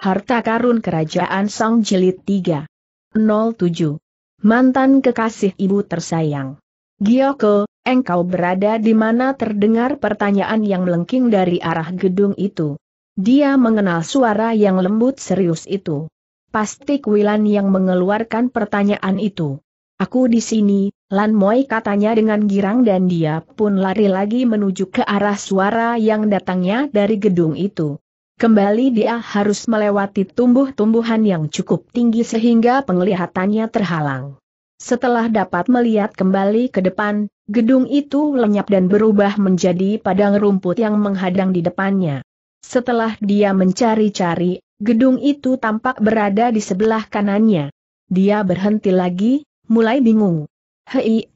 Harta Karun Kerajaan Sang Jelit 3. 07. Mantan kekasih ibu tersayang. Gioko, engkau berada di mana terdengar pertanyaan yang melengking dari arah gedung itu. Dia mengenal suara yang lembut serius itu. Pasti Kuilan yang mengeluarkan pertanyaan itu. Aku di sini, Lan Moi katanya dengan girang dan dia pun lari lagi menuju ke arah suara yang datangnya dari gedung itu. Kembali dia harus melewati tumbuh-tumbuhan yang cukup tinggi sehingga penglihatannya terhalang. Setelah dapat melihat kembali ke depan, gedung itu lenyap dan berubah menjadi padang rumput yang menghadang di depannya. Setelah dia mencari-cari, gedung itu tampak berada di sebelah kanannya. Dia berhenti lagi, mulai bingung. Hei,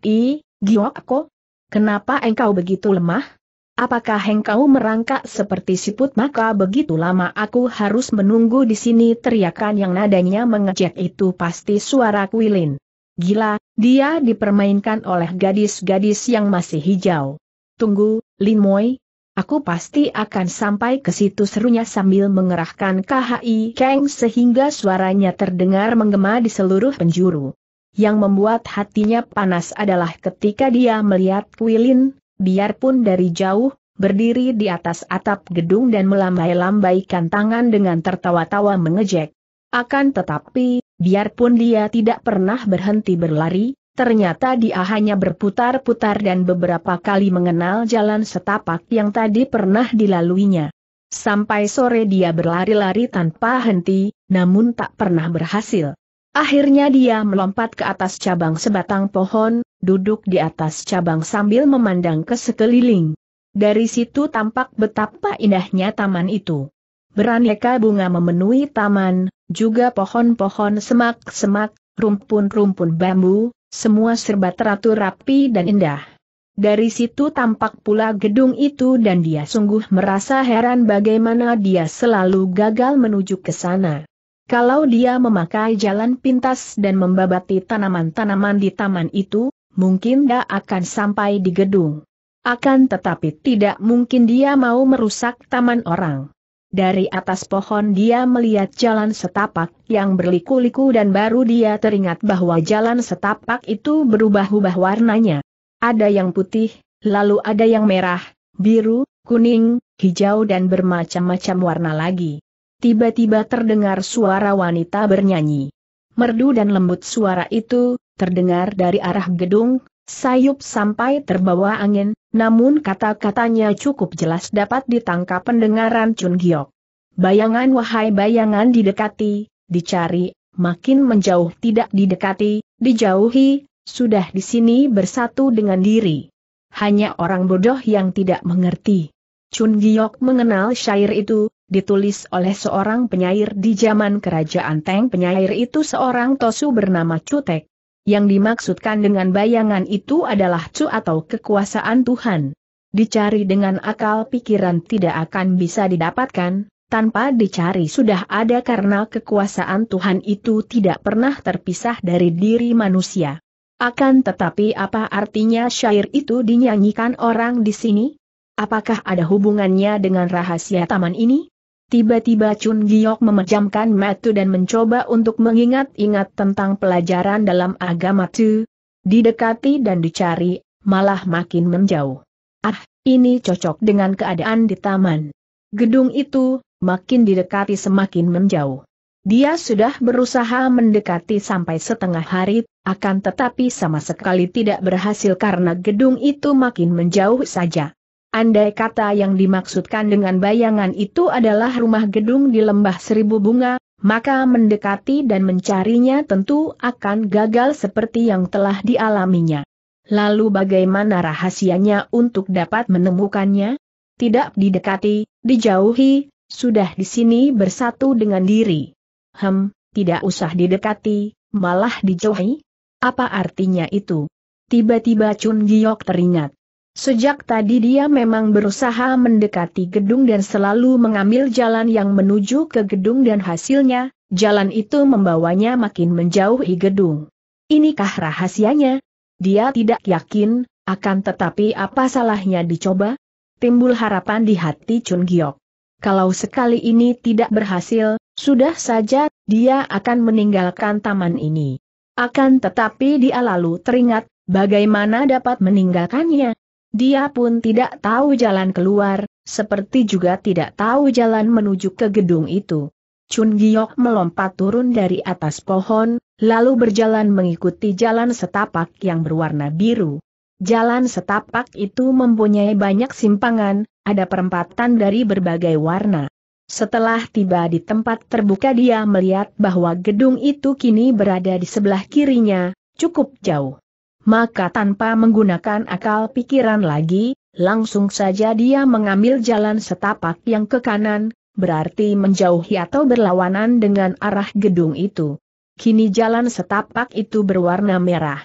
Giok Kenapa engkau begitu lemah? Apakah engkau merangkak seperti siput maka begitu lama aku harus menunggu di sini teriakan yang nadanya mengejek itu pasti suara Kuilin. Gila, dia dipermainkan oleh gadis-gadis yang masih hijau. Tunggu, Lin Moi. Aku pasti akan sampai ke situ serunya sambil mengerahkan KHI Kang sehingga suaranya terdengar menggema di seluruh penjuru. Yang membuat hatinya panas adalah ketika dia melihat Kuilin, biarpun dari jauh, berdiri di atas atap gedung dan melambai-lambaikan tangan dengan tertawa-tawa mengejek. Akan tetapi, biarpun dia tidak pernah berhenti berlari, ternyata dia hanya berputar-putar dan beberapa kali mengenal jalan setapak yang tadi pernah dilaluinya. Sampai sore dia berlari-lari tanpa henti, namun tak pernah berhasil. Akhirnya dia melompat ke atas cabang sebatang pohon, duduk di atas cabang sambil memandang ke sekeliling. Dari situ tampak betapa indahnya taman itu. Beraneka bunga memenuhi taman, juga pohon-pohon semak-semak, rumpun-rumpun bambu, semua serba teratur rapi dan indah. Dari situ tampak pula gedung itu dan dia sungguh merasa heran bagaimana dia selalu gagal menuju ke sana. Kalau dia memakai jalan pintas dan membabati tanaman-tanaman di taman itu, mungkin dia akan sampai di gedung. Akan tetapi tidak mungkin dia mau merusak taman orang. Dari atas pohon dia melihat jalan setapak yang berliku-liku dan baru dia teringat bahwa jalan setapak itu berubah-ubah warnanya. Ada yang putih, lalu ada yang merah, biru, kuning, hijau dan bermacam-macam warna lagi tiba-tiba terdengar suara wanita bernyanyi. Merdu dan lembut suara itu, terdengar dari arah gedung, sayup sampai terbawa angin, namun kata-katanya cukup jelas dapat ditangkap pendengaran Chun Giok. Bayangan wahai bayangan didekati, dicari, makin menjauh tidak didekati, dijauhi, sudah di sini bersatu dengan diri. Hanya orang bodoh yang tidak mengerti. Chun Giok mengenal syair itu, ditulis oleh seorang penyair di zaman kerajaan Teng. Penyair itu seorang Tosu bernama Cutek. Yang dimaksudkan dengan bayangan itu adalah Cu atau kekuasaan Tuhan. Dicari dengan akal pikiran tidak akan bisa didapatkan, tanpa dicari sudah ada karena kekuasaan Tuhan itu tidak pernah terpisah dari diri manusia. Akan tetapi apa artinya syair itu dinyanyikan orang di sini? Apakah ada hubungannya dengan rahasia taman ini? Tiba-tiba Chun Giok memejamkan mata dan mencoba untuk mengingat-ingat tentang pelajaran dalam agama Tu. Didekati dan dicari, malah makin menjauh. Ah, ini cocok dengan keadaan di taman. Gedung itu, makin didekati semakin menjauh. Dia sudah berusaha mendekati sampai setengah hari, akan tetapi sama sekali tidak berhasil karena gedung itu makin menjauh saja. Andai kata yang dimaksudkan dengan bayangan itu adalah rumah gedung di lembah seribu bunga, maka mendekati dan mencarinya tentu akan gagal seperti yang telah dialaminya. Lalu bagaimana rahasianya untuk dapat menemukannya? Tidak didekati, dijauhi, sudah di sini bersatu dengan diri. Hem, tidak usah didekati, malah dijauhi? Apa artinya itu? Tiba-tiba Chun Giok teringat. Sejak tadi dia memang berusaha mendekati gedung dan selalu mengambil jalan yang menuju ke gedung dan hasilnya, jalan itu membawanya makin menjauhi gedung. Inikah rahasianya? Dia tidak yakin, akan tetapi apa salahnya dicoba? Timbul harapan di hati Chun Giok. Kalau sekali ini tidak berhasil, sudah saja, dia akan meninggalkan taman ini. Akan tetapi dia lalu teringat, bagaimana dapat meninggalkannya? Dia pun tidak tahu jalan keluar, seperti juga tidak tahu jalan menuju ke gedung itu. Chun Giok melompat turun dari atas pohon, lalu berjalan mengikuti jalan setapak yang berwarna biru. Jalan setapak itu mempunyai banyak simpangan, ada perempatan dari berbagai warna. Setelah tiba di tempat terbuka dia melihat bahwa gedung itu kini berada di sebelah kirinya, cukup jauh maka tanpa menggunakan akal pikiran lagi, langsung saja dia mengambil jalan setapak yang ke kanan, berarti menjauhi atau berlawanan dengan arah gedung itu. Kini jalan setapak itu berwarna merah.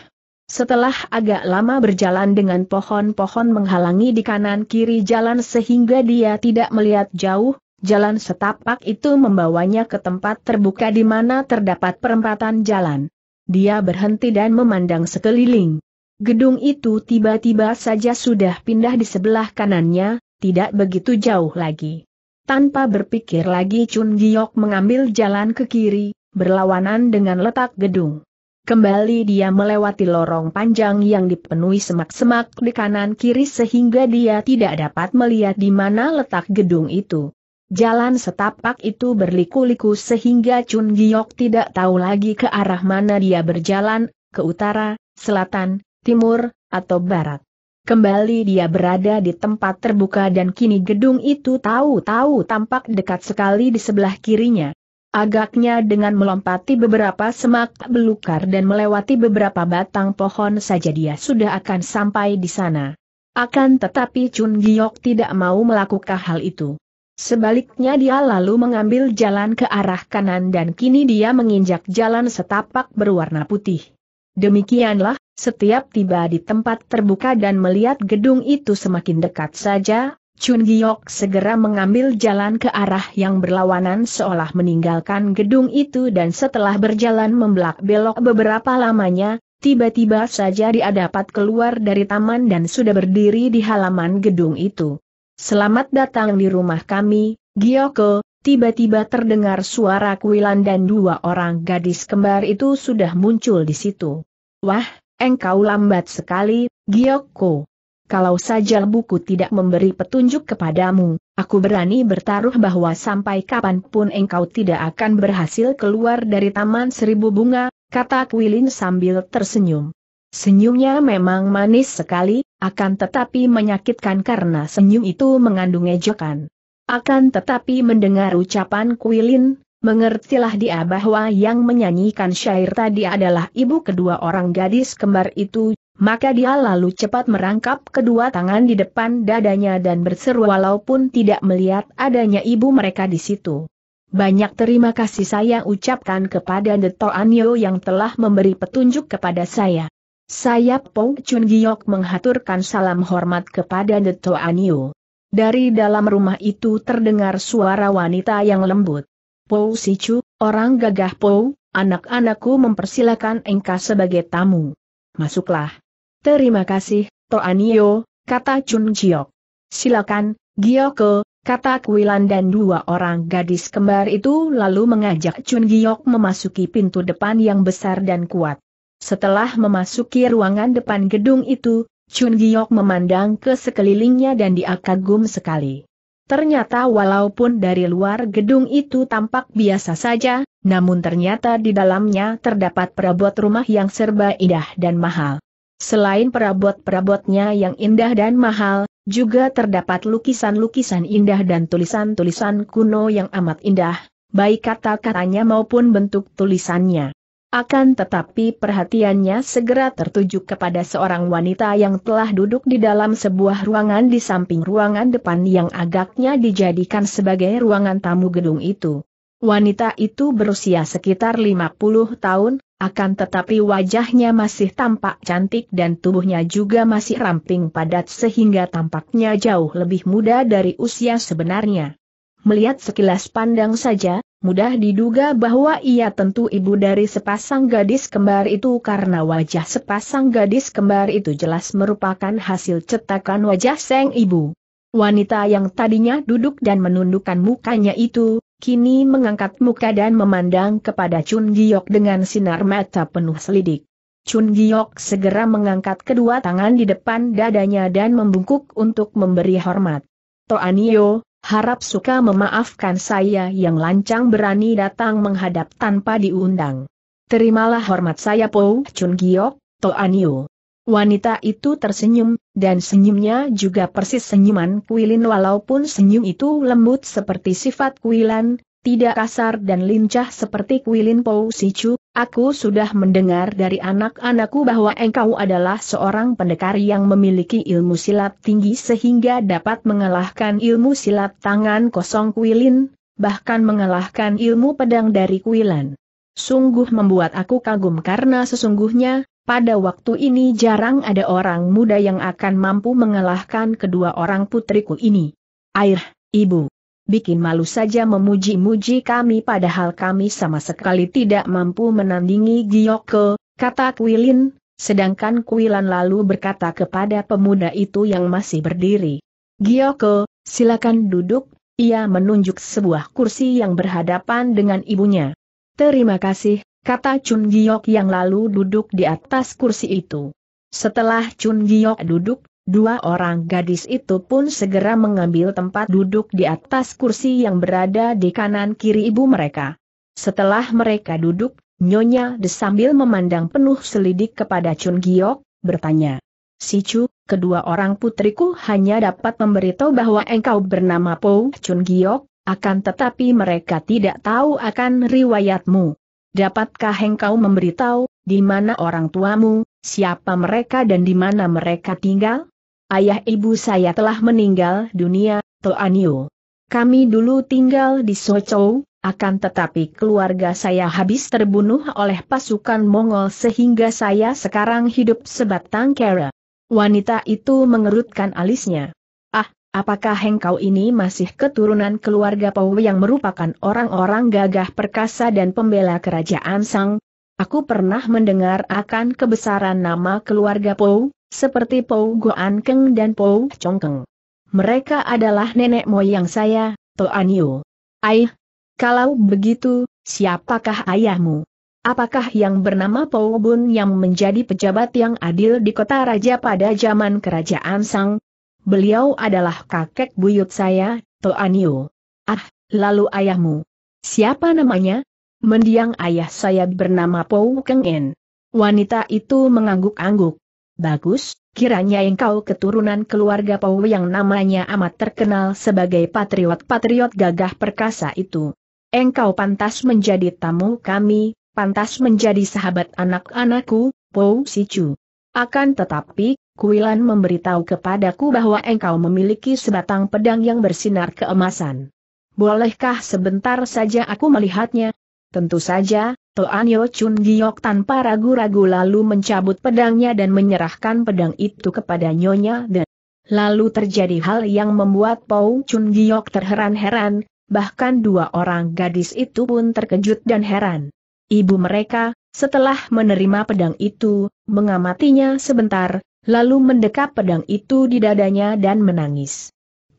Setelah agak lama berjalan dengan pohon-pohon menghalangi di kanan kiri jalan sehingga dia tidak melihat jauh, jalan setapak itu membawanya ke tempat terbuka di mana terdapat perempatan jalan dia berhenti dan memandang sekeliling. Gedung itu tiba-tiba saja sudah pindah di sebelah kanannya, tidak begitu jauh lagi. Tanpa berpikir lagi Chun Giok mengambil jalan ke kiri, berlawanan dengan letak gedung. Kembali dia melewati lorong panjang yang dipenuhi semak-semak di kanan kiri sehingga dia tidak dapat melihat di mana letak gedung itu. Jalan setapak itu berliku-liku sehingga Chun Giok tidak tahu lagi ke arah mana dia berjalan, ke utara, selatan, timur, atau barat. Kembali dia berada di tempat terbuka dan kini gedung itu tahu-tahu tampak dekat sekali di sebelah kirinya. Agaknya dengan melompati beberapa semak belukar dan melewati beberapa batang pohon saja dia sudah akan sampai di sana. Akan tetapi Chun Giok tidak mau melakukan hal itu. Sebaliknya dia lalu mengambil jalan ke arah kanan dan kini dia menginjak jalan setapak berwarna putih. Demikianlah, setiap tiba di tempat terbuka dan melihat gedung itu semakin dekat saja, Chun Giok segera mengambil jalan ke arah yang berlawanan seolah meninggalkan gedung itu dan setelah berjalan membelak-belok beberapa lamanya, tiba-tiba saja dia dapat keluar dari taman dan sudah berdiri di halaman gedung itu. Selamat datang di rumah kami, Gioko, tiba-tiba terdengar suara kuilan dan dua orang gadis kembar itu sudah muncul di situ. Wah, engkau lambat sekali, Gioko. Kalau saja buku tidak memberi petunjuk kepadamu, aku berani bertaruh bahwa sampai kapanpun engkau tidak akan berhasil keluar dari Taman Seribu Bunga, kata Kuilin sambil tersenyum. Senyumnya memang manis sekali, akan tetapi menyakitkan karena senyum itu mengandung ejekan. Akan tetapi mendengar ucapan Kuilin, mengertilah dia bahwa yang menyanyikan syair tadi adalah ibu kedua orang gadis kembar itu, maka dia lalu cepat merangkap kedua tangan di depan dadanya dan berseru walaupun tidak melihat adanya ibu mereka di situ. Banyak terima kasih saya ucapkan kepada Deto Anyo yang telah memberi petunjuk kepada saya. Sayap Pong Chun Giok menghaturkan salam hormat kepada Deto Anio. Dari dalam rumah itu terdengar suara wanita yang lembut. Pou Sichu, orang gagah Pou, anak-anakku mempersilakan engkau sebagai tamu. Masuklah. Terima kasih, Anio, kata Chun Giok. Silakan, ke, kata Kuilan dan dua orang gadis kembar itu lalu mengajak Chun Giok memasuki pintu depan yang besar dan kuat. Setelah memasuki ruangan depan gedung itu, Chun Giok memandang ke sekelilingnya dan dia kagum sekali. Ternyata walaupun dari luar gedung itu tampak biasa saja, namun ternyata di dalamnya terdapat perabot rumah yang serba indah dan mahal. Selain perabot-perabotnya yang indah dan mahal, juga terdapat lukisan-lukisan indah dan tulisan-tulisan kuno yang amat indah, baik kata-katanya maupun bentuk tulisannya. Akan tetapi perhatiannya segera tertuju kepada seorang wanita yang telah duduk di dalam sebuah ruangan di samping ruangan depan yang agaknya dijadikan sebagai ruangan tamu gedung itu. Wanita itu berusia sekitar 50 tahun, akan tetapi wajahnya masih tampak cantik dan tubuhnya juga masih ramping padat sehingga tampaknya jauh lebih muda dari usia sebenarnya. Melihat sekilas pandang saja, Mudah diduga bahwa ia tentu ibu dari sepasang gadis kembar itu karena wajah sepasang gadis kembar itu jelas merupakan hasil cetakan wajah sang ibu. Wanita yang tadinya duduk dan menundukkan mukanya itu, kini mengangkat muka dan memandang kepada Chun Giok dengan sinar mata penuh selidik. Chun Giok segera mengangkat kedua tangan di depan dadanya dan membungkuk untuk memberi hormat. Toanio, Harap suka memaafkan saya yang lancang berani datang menghadap tanpa diundang. Terimalah hormat saya Po Chun Giok, To Aniu. Wanita itu tersenyum, dan senyumnya juga persis senyuman Kuilin walaupun senyum itu lembut seperti sifat Kuilan, tidak kasar dan lincah seperti Kuilin Pou Sichu, aku sudah mendengar dari anak-anakku bahwa engkau adalah seorang pendekar yang memiliki ilmu silat tinggi sehingga dapat mengalahkan ilmu silat tangan kosong Kuilin, bahkan mengalahkan ilmu pedang dari Kuilan. Sungguh membuat aku kagum karena sesungguhnya, pada waktu ini jarang ada orang muda yang akan mampu mengalahkan kedua orang putriku ini. Air, ibu bikin malu saja memuji-muji kami padahal kami sama sekali tidak mampu menandingi Giyoko, kata Kuilin, sedangkan Kuilan lalu berkata kepada pemuda itu yang masih berdiri. Giyoko, silakan duduk, ia menunjuk sebuah kursi yang berhadapan dengan ibunya. Terima kasih, kata Chun Giyok yang lalu duduk di atas kursi itu. Setelah Chun Giyok duduk, Dua orang gadis itu pun segera mengambil tempat duduk di atas kursi yang berada di kanan kiri ibu mereka. Setelah mereka duduk, Nyonya De sambil memandang penuh selidik kepada Chun Giok, bertanya. Si Chu, kedua orang putriku hanya dapat memberitahu bahwa engkau bernama Po Chun Giok, akan tetapi mereka tidak tahu akan riwayatmu. Dapatkah engkau memberitahu, di mana orang tuamu, siapa mereka dan di mana mereka tinggal? Ayah ibu saya telah meninggal dunia, Yu. Kami dulu tinggal di Sochou, akan tetapi keluarga saya habis terbunuh oleh pasukan Mongol sehingga saya sekarang hidup sebatang kara. Wanita itu mengerutkan alisnya. Ah, apakah engkau ini masih keturunan keluarga Pau yang merupakan orang-orang gagah perkasa dan pembela kerajaan Sang? Aku pernah mendengar akan kebesaran nama keluarga Pau, seperti Pou Goan Keng dan Pou Chong Keng. Mereka adalah nenek moyang saya, Toan Yu. Aih, kalau begitu, siapakah ayahmu? Apakah yang bernama Pou Bun yang menjadi pejabat yang adil di kota raja pada zaman kerajaan Sang? Beliau adalah kakek buyut saya, Toan Yu. Ah, lalu ayahmu. Siapa namanya? Mendiang ayah saya bernama Pou Keng En. Wanita itu mengangguk-angguk. Bagus, kiranya engkau keturunan keluarga Pau yang namanya amat terkenal sebagai patriot-patriot gagah perkasa itu. Engkau pantas menjadi tamu kami, pantas menjadi sahabat anak-anakku, Pau Sicu. Akan tetapi, Kuilan memberitahu kepadaku bahwa engkau memiliki sebatang pedang yang bersinar keemasan. Bolehkah sebentar saja aku melihatnya? Tentu saja, Toan Yo Chun Giok tanpa ragu-ragu lalu mencabut pedangnya dan menyerahkan pedang itu kepada Nyonya dan Lalu terjadi hal yang membuat Pau Chun Giok terheran-heran, bahkan dua orang gadis itu pun terkejut dan heran. Ibu mereka, setelah menerima pedang itu, mengamatinya sebentar, lalu mendekap pedang itu di dadanya dan menangis.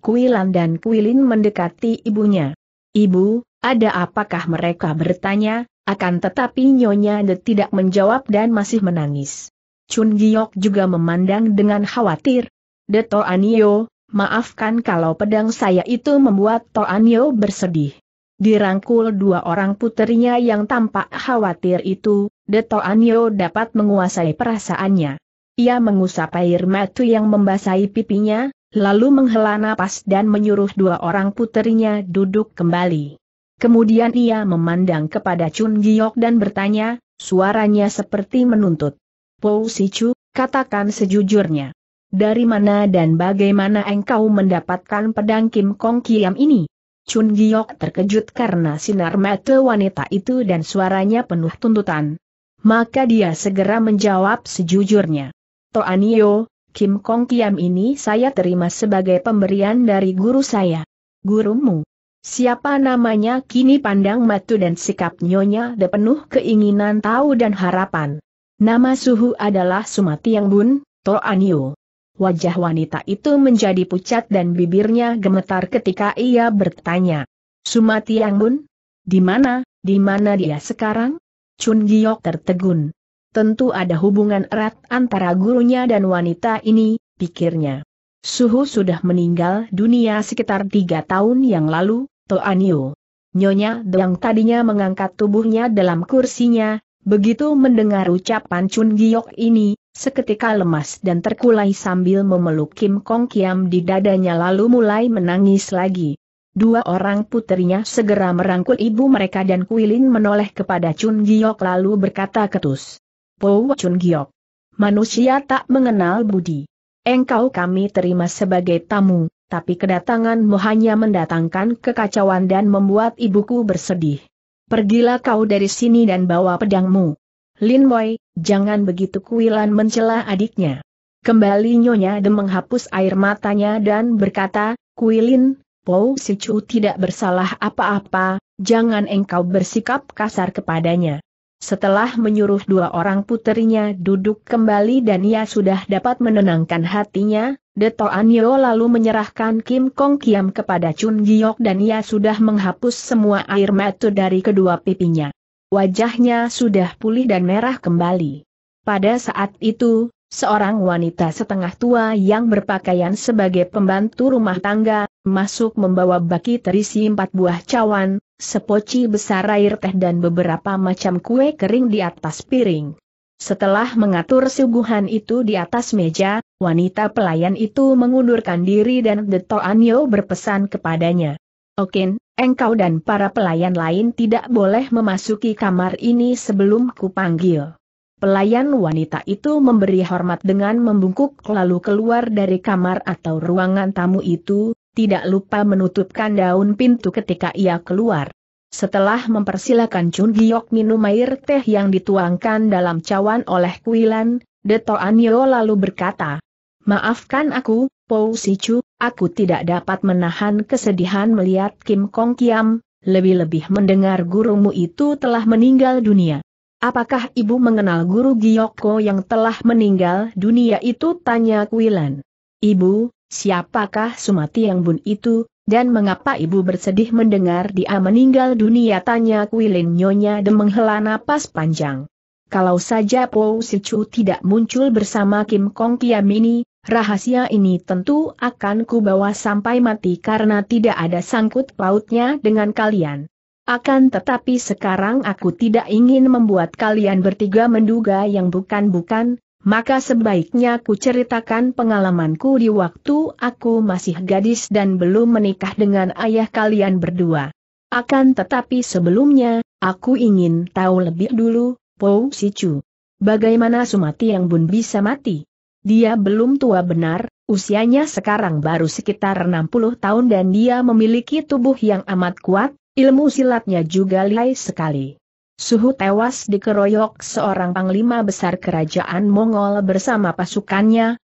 Kuilan dan Kuilin mendekati ibunya. Ibu, ada apakah mereka bertanya, akan tetapi Nyonya De tidak menjawab dan masih menangis. Chun Giok juga memandang dengan khawatir. De Anio, maafkan kalau pedang saya itu membuat Toanio bersedih. Dirangkul dua orang puterinya yang tampak khawatir itu, De Anio dapat menguasai perasaannya. Ia mengusap air mata yang membasahi pipinya, lalu menghela napas dan menyuruh dua orang puterinya duduk kembali. Kemudian ia memandang kepada Chun Giok dan bertanya, suaranya seperti menuntut. Pou Si Chu, katakan sejujurnya. Dari mana dan bagaimana engkau mendapatkan pedang Kim Kong Kiam ini? Chun Giok terkejut karena sinar mata wanita itu dan suaranya penuh tuntutan. Maka dia segera menjawab sejujurnya. Anio, Kim Kong Kiam ini saya terima sebagai pemberian dari guru saya. Gurumu, Siapa namanya kini pandang matu dan sikap nyonya dipenuh keinginan tahu dan harapan. Nama suhu adalah Sumati Yang Bun, Anio. Wajah wanita itu menjadi pucat dan bibirnya gemetar ketika ia bertanya. Sumati Yang Bun? Di mana, di mana dia sekarang? Chun Giok tertegun. Tentu ada hubungan erat antara gurunya dan wanita ini, pikirnya. Suhu sudah meninggal dunia sekitar tiga tahun yang lalu, Toanio. Nyonya yang tadinya mengangkat tubuhnya dalam kursinya, begitu mendengar ucapan Chun Giok ini, seketika lemas dan terkulai sambil memeluk Kim Kong Kiam di dadanya lalu mulai menangis lagi. Dua orang putrinya segera merangkul ibu mereka dan Kuilin menoleh kepada Chun Giok lalu berkata ketus. Po Chun Giok. Manusia tak mengenal budi engkau kami terima sebagai tamu, tapi kedatanganmu hanya mendatangkan kekacauan dan membuat ibuku bersedih. Pergilah kau dari sini dan bawa pedangmu. Lin Wei, jangan begitu kuilan mencela adiknya. Kembali Nyonya Dem menghapus air matanya dan berkata, Kuilin, Pou Sichu tidak bersalah apa-apa, jangan engkau bersikap kasar kepadanya. Setelah menyuruh dua orang puterinya duduk kembali dan ia sudah dapat menenangkan hatinya, Deto Anyo lalu menyerahkan Kim Kong Kiam kepada Chun Giok dan ia sudah menghapus semua air mata dari kedua pipinya. Wajahnya sudah pulih dan merah kembali. Pada saat itu, seorang wanita setengah tua yang berpakaian sebagai pembantu rumah tangga, masuk membawa baki terisi empat buah cawan, sepoci besar air teh dan beberapa macam kue kering di atas piring. Setelah mengatur suguhan itu di atas meja, wanita pelayan itu mengundurkan diri dan Deto Anyo berpesan kepadanya. Okin, engkau dan para pelayan lain tidak boleh memasuki kamar ini sebelum kupanggil. Pelayan wanita itu memberi hormat dengan membungkuk lalu keluar dari kamar atau ruangan tamu itu, tidak lupa menutupkan daun pintu ketika ia keluar. Setelah mempersilahkan Chun Giok minum air teh yang dituangkan dalam cawan oleh Kuilan, Deto Anio lalu berkata, Maafkan aku, Pou Sichu, aku tidak dapat menahan kesedihan melihat Kim Kong Kiam, lebih-lebih mendengar gurumu itu telah meninggal dunia. Apakah ibu mengenal guru Gioko yang telah meninggal dunia itu? Tanya Kuilan. Ibu, Siapakah Sumati yang bun itu, dan mengapa ibu bersedih mendengar dia meninggal dunia tanya Kuilin Nyonya dan menghela napas panjang. Kalau saja Po Sichu tidak muncul bersama Kim Kong ini, Rahasia ini tentu akan kubawa sampai mati karena tidak ada sangkut pautnya dengan kalian. Akan tetapi sekarang aku tidak ingin membuat kalian bertiga menduga yang bukan-bukan, maka sebaiknya ku ceritakan pengalamanku di waktu aku masih gadis dan belum menikah dengan ayah kalian berdua. Akan tetapi sebelumnya, aku ingin tahu lebih dulu, Po Sichu. Bagaimana Sumati yang Bun bisa mati? Dia belum tua benar, usianya sekarang baru sekitar 60 tahun dan dia memiliki tubuh yang amat kuat, ilmu silatnya juga lihai sekali. Suhu tewas dikeroyok seorang panglima besar kerajaan Mongol bersama pasukannya,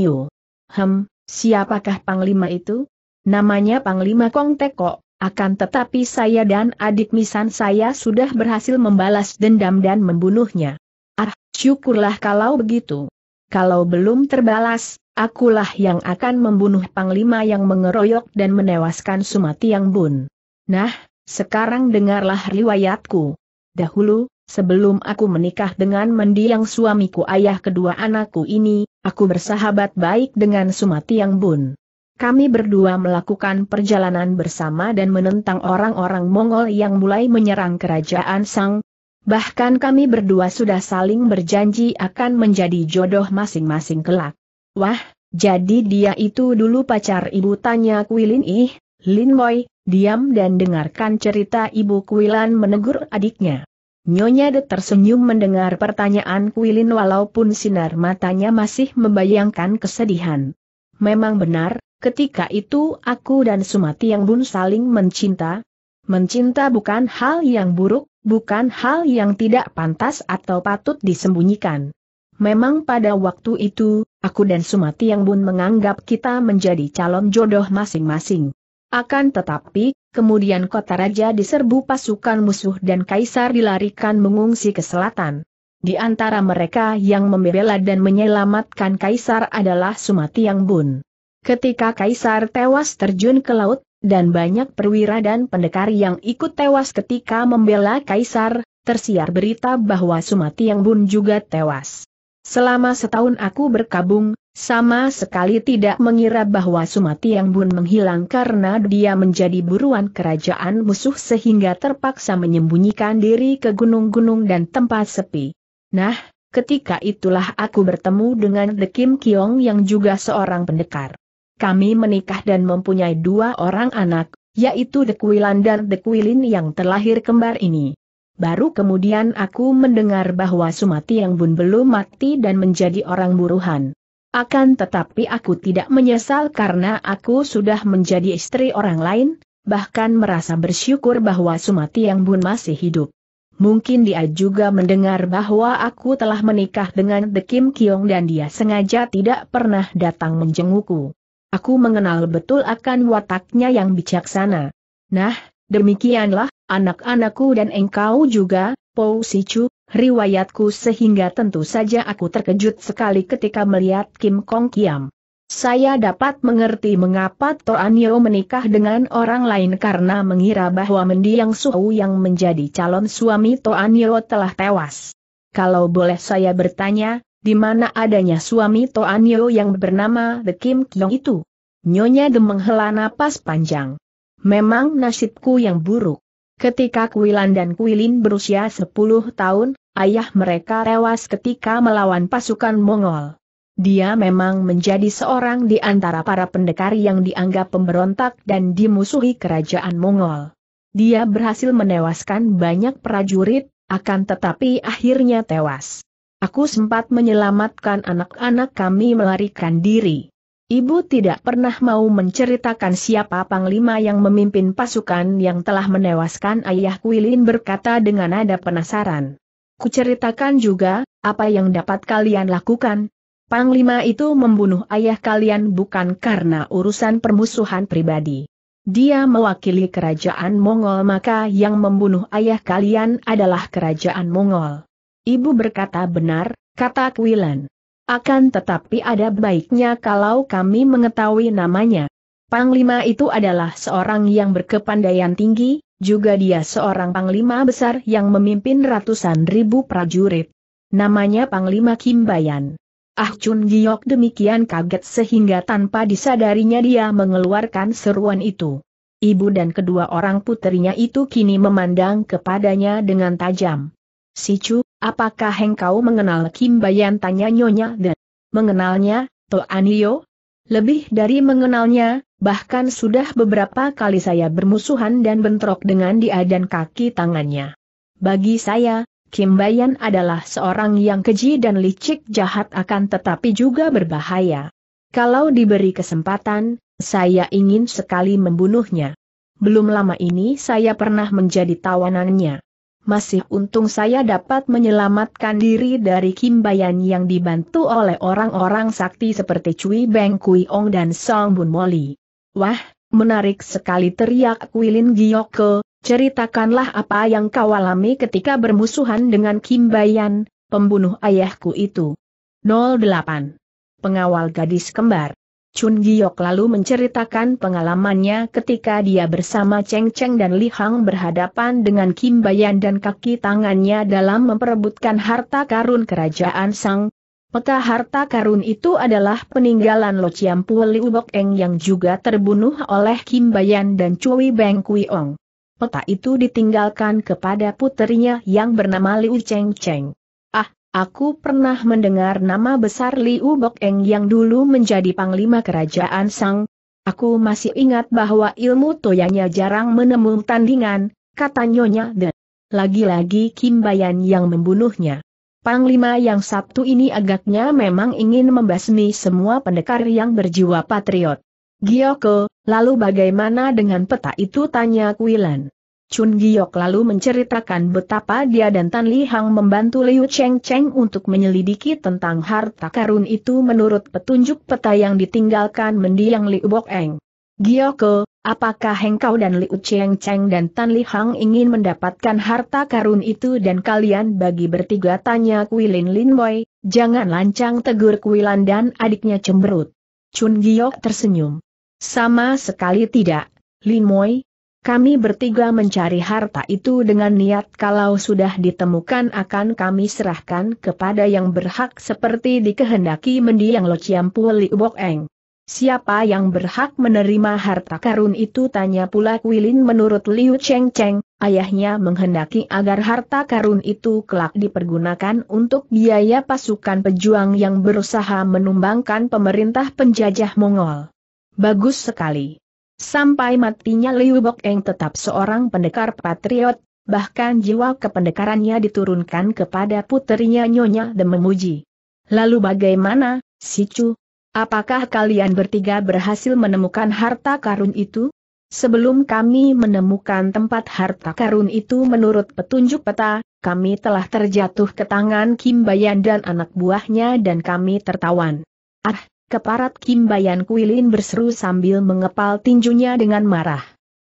Yu. Hem, siapakah panglima itu? Namanya Panglima Kong Teko, akan tetapi saya dan adik misan saya sudah berhasil membalas dendam dan membunuhnya. Ah, syukurlah kalau begitu. Kalau belum terbalas, akulah yang akan membunuh Panglima yang mengeroyok dan menewaskan Sumati bun. Nah, sekarang dengarlah riwayatku. Dahulu, sebelum aku menikah dengan mendiang suamiku ayah kedua anakku ini, aku bersahabat baik dengan Sumati yang Bun. Kami berdua melakukan perjalanan bersama dan menentang orang-orang Mongol yang mulai menyerang kerajaan Sang, Bahkan kami berdua sudah saling berjanji akan menjadi jodoh masing-masing kelak. Wah, jadi dia itu dulu pacar ibu tanya Kuilin ih, Lin Moi, diam dan dengarkan cerita ibu Kuilan menegur adiknya. Nyonya De tersenyum mendengar pertanyaan Kuilin walaupun sinar matanya masih membayangkan kesedihan. Memang benar, ketika itu aku dan Sumati yang Bun saling mencinta. Mencinta bukan hal yang buruk, bukan hal yang tidak pantas atau patut disembunyikan. Memang pada waktu itu, aku dan Sumati yang Bun menganggap kita menjadi calon jodoh masing-masing. Akan tetapi, kemudian kota raja diserbu pasukan musuh dan kaisar dilarikan mengungsi ke selatan. Di antara mereka yang membela dan menyelamatkan kaisar adalah Sumatiang Bun. Ketika kaisar tewas terjun ke laut, dan banyak perwira dan pendekar yang ikut tewas ketika membela kaisar, tersiar berita bahwa Sumatiang Bun juga tewas. Selama setahun aku berkabung, sama sekali tidak mengira bahwa Sumati Yang Bun menghilang karena dia menjadi buruan kerajaan musuh sehingga terpaksa menyembunyikan diri ke gunung-gunung dan tempat sepi. Nah, ketika itulah aku bertemu dengan The Kim Kiong yang juga seorang pendekar. Kami menikah dan mempunyai dua orang anak, yaitu The Kuilan dan The Kuilin yang terlahir kembar ini. Baru kemudian aku mendengar bahwa Sumati yang Bun belum mati dan menjadi orang buruhan. Akan tetapi aku tidak menyesal karena aku sudah menjadi istri orang lain, bahkan merasa bersyukur bahwa Sumati Yang Bun masih hidup. Mungkin dia juga mendengar bahwa aku telah menikah dengan The Kim Kyong dan dia sengaja tidak pernah datang menjengukku. Aku mengenal betul akan wataknya yang bijaksana. Nah, demikianlah, anak-anakku dan engkau juga, Po Sichu, riwayatku sehingga tentu saja aku terkejut sekali ketika melihat Kim Kong Kiam. Saya dapat mengerti mengapa Yeo menikah dengan orang lain karena mengira bahwa mendiang Suhu yang menjadi calon suami Yeo telah tewas. Kalau boleh saya bertanya, di mana adanya suami Yeo yang bernama The Kim Kyong itu? Nyonya Demenghela napas panjang. Memang nasibku yang buruk. Ketika Kuilan dan Kuilin berusia 10 tahun, ayah mereka tewas ketika melawan pasukan Mongol. Dia memang menjadi seorang di antara para pendekar yang dianggap pemberontak dan dimusuhi kerajaan Mongol. Dia berhasil menewaskan banyak prajurit, akan tetapi akhirnya tewas. Aku sempat menyelamatkan anak-anak kami melarikan diri. Ibu tidak pernah mau menceritakan siapa panglima yang memimpin pasukan yang telah menewaskan ayah Kuilin berkata dengan nada penasaran. Kuceritakan juga, apa yang dapat kalian lakukan? Panglima itu membunuh ayah kalian bukan karena urusan permusuhan pribadi. Dia mewakili kerajaan Mongol maka yang membunuh ayah kalian adalah kerajaan Mongol. Ibu berkata benar, kata Kuilin. Akan tetapi ada baiknya kalau kami mengetahui namanya. Panglima itu adalah seorang yang berkepandaian tinggi, juga dia seorang panglima besar yang memimpin ratusan ribu prajurit. Namanya Panglima Kimbayan. Ah Chun Giok demikian kaget sehingga tanpa disadarinya dia mengeluarkan seruan itu. Ibu dan kedua orang putrinya itu kini memandang kepadanya dengan tajam. Sicu, apakah engkau mengenal Kim Bayan tanya Nyonya dan mengenalnya, Toanio? Lebih dari mengenalnya, bahkan sudah beberapa kali saya bermusuhan dan bentrok dengan dia dan kaki tangannya. Bagi saya, Kim Bayan adalah seorang yang keji dan licik jahat akan tetapi juga berbahaya. Kalau diberi kesempatan, saya ingin sekali membunuhnya. Belum lama ini saya pernah menjadi tawanannya. Masih untung saya dapat menyelamatkan diri dari Kim Kimbayan yang dibantu oleh orang-orang sakti seperti Cui Beng Kui Ong dan Song Bun Moli. Wah, menarik sekali teriak Kuilin Giyoko, ceritakanlah apa yang kau alami ketika bermusuhan dengan Kim Kimbayan, pembunuh ayahku itu. 08. Pengawal gadis kembar Chun Giok lalu menceritakan pengalamannya ketika dia bersama Cheng Cheng dan Li Hang berhadapan dengan Kim Bayan dan kaki tangannya dalam memperebutkan harta karun kerajaan Sang. Peta harta karun itu adalah peninggalan Lo Chiam Pu Liu Bok Eng yang juga terbunuh oleh Kim Bayan dan Cui Beng Kui Ong. Peta itu ditinggalkan kepada putrinya yang bernama Liu Cheng Cheng. Aku pernah mendengar nama besar Liu Bok yang dulu menjadi panglima kerajaan Sang. Aku masih ingat bahwa ilmu toyanya jarang menemui tandingan, kata Nyonya Dan. Lagi-lagi Kim Bayan yang membunuhnya. Panglima yang Sabtu ini agaknya memang ingin membasmi semua pendekar yang berjiwa patriot. Gioko, lalu bagaimana dengan peta itu tanya Kuilan. Chun Giok lalu menceritakan betapa dia dan Tan Li Hang membantu Liu Cheng Cheng untuk menyelidiki tentang harta karun itu menurut petunjuk peta yang ditinggalkan mendiang Liu Bok Eng. Gioko, apakah engkau dan Liu Cheng Cheng dan Tan Li Hang ingin mendapatkan harta karun itu dan kalian bagi bertiga tanya Kuilin Lin Boy, jangan lancang tegur Kuilan dan adiknya cemberut. Chun Giok tersenyum. Sama sekali tidak, Lin Moy, kami bertiga mencari harta itu dengan niat kalau sudah ditemukan akan kami serahkan kepada yang berhak seperti dikehendaki mendiang Lo Chiampu Li Bok Eng. Siapa yang berhak menerima harta karun itu tanya pula Kuilin menurut Liu Cheng Cheng, ayahnya menghendaki agar harta karun itu kelak dipergunakan untuk biaya pasukan pejuang yang berusaha menumbangkan pemerintah penjajah Mongol. Bagus sekali. Sampai matinya Liu Bok Eng tetap seorang pendekar patriot, bahkan jiwa kependekarannya diturunkan kepada puterinya Nyonya dan memuji. Lalu bagaimana, Si Chu? Apakah kalian bertiga berhasil menemukan harta karun itu? Sebelum kami menemukan tempat harta karun itu menurut petunjuk peta, kami telah terjatuh ke tangan Kim Bayan dan anak buahnya dan kami tertawan. Ah, Keparat Kim Bayan Kui Lin berseru sambil mengepal tinjunya dengan marah.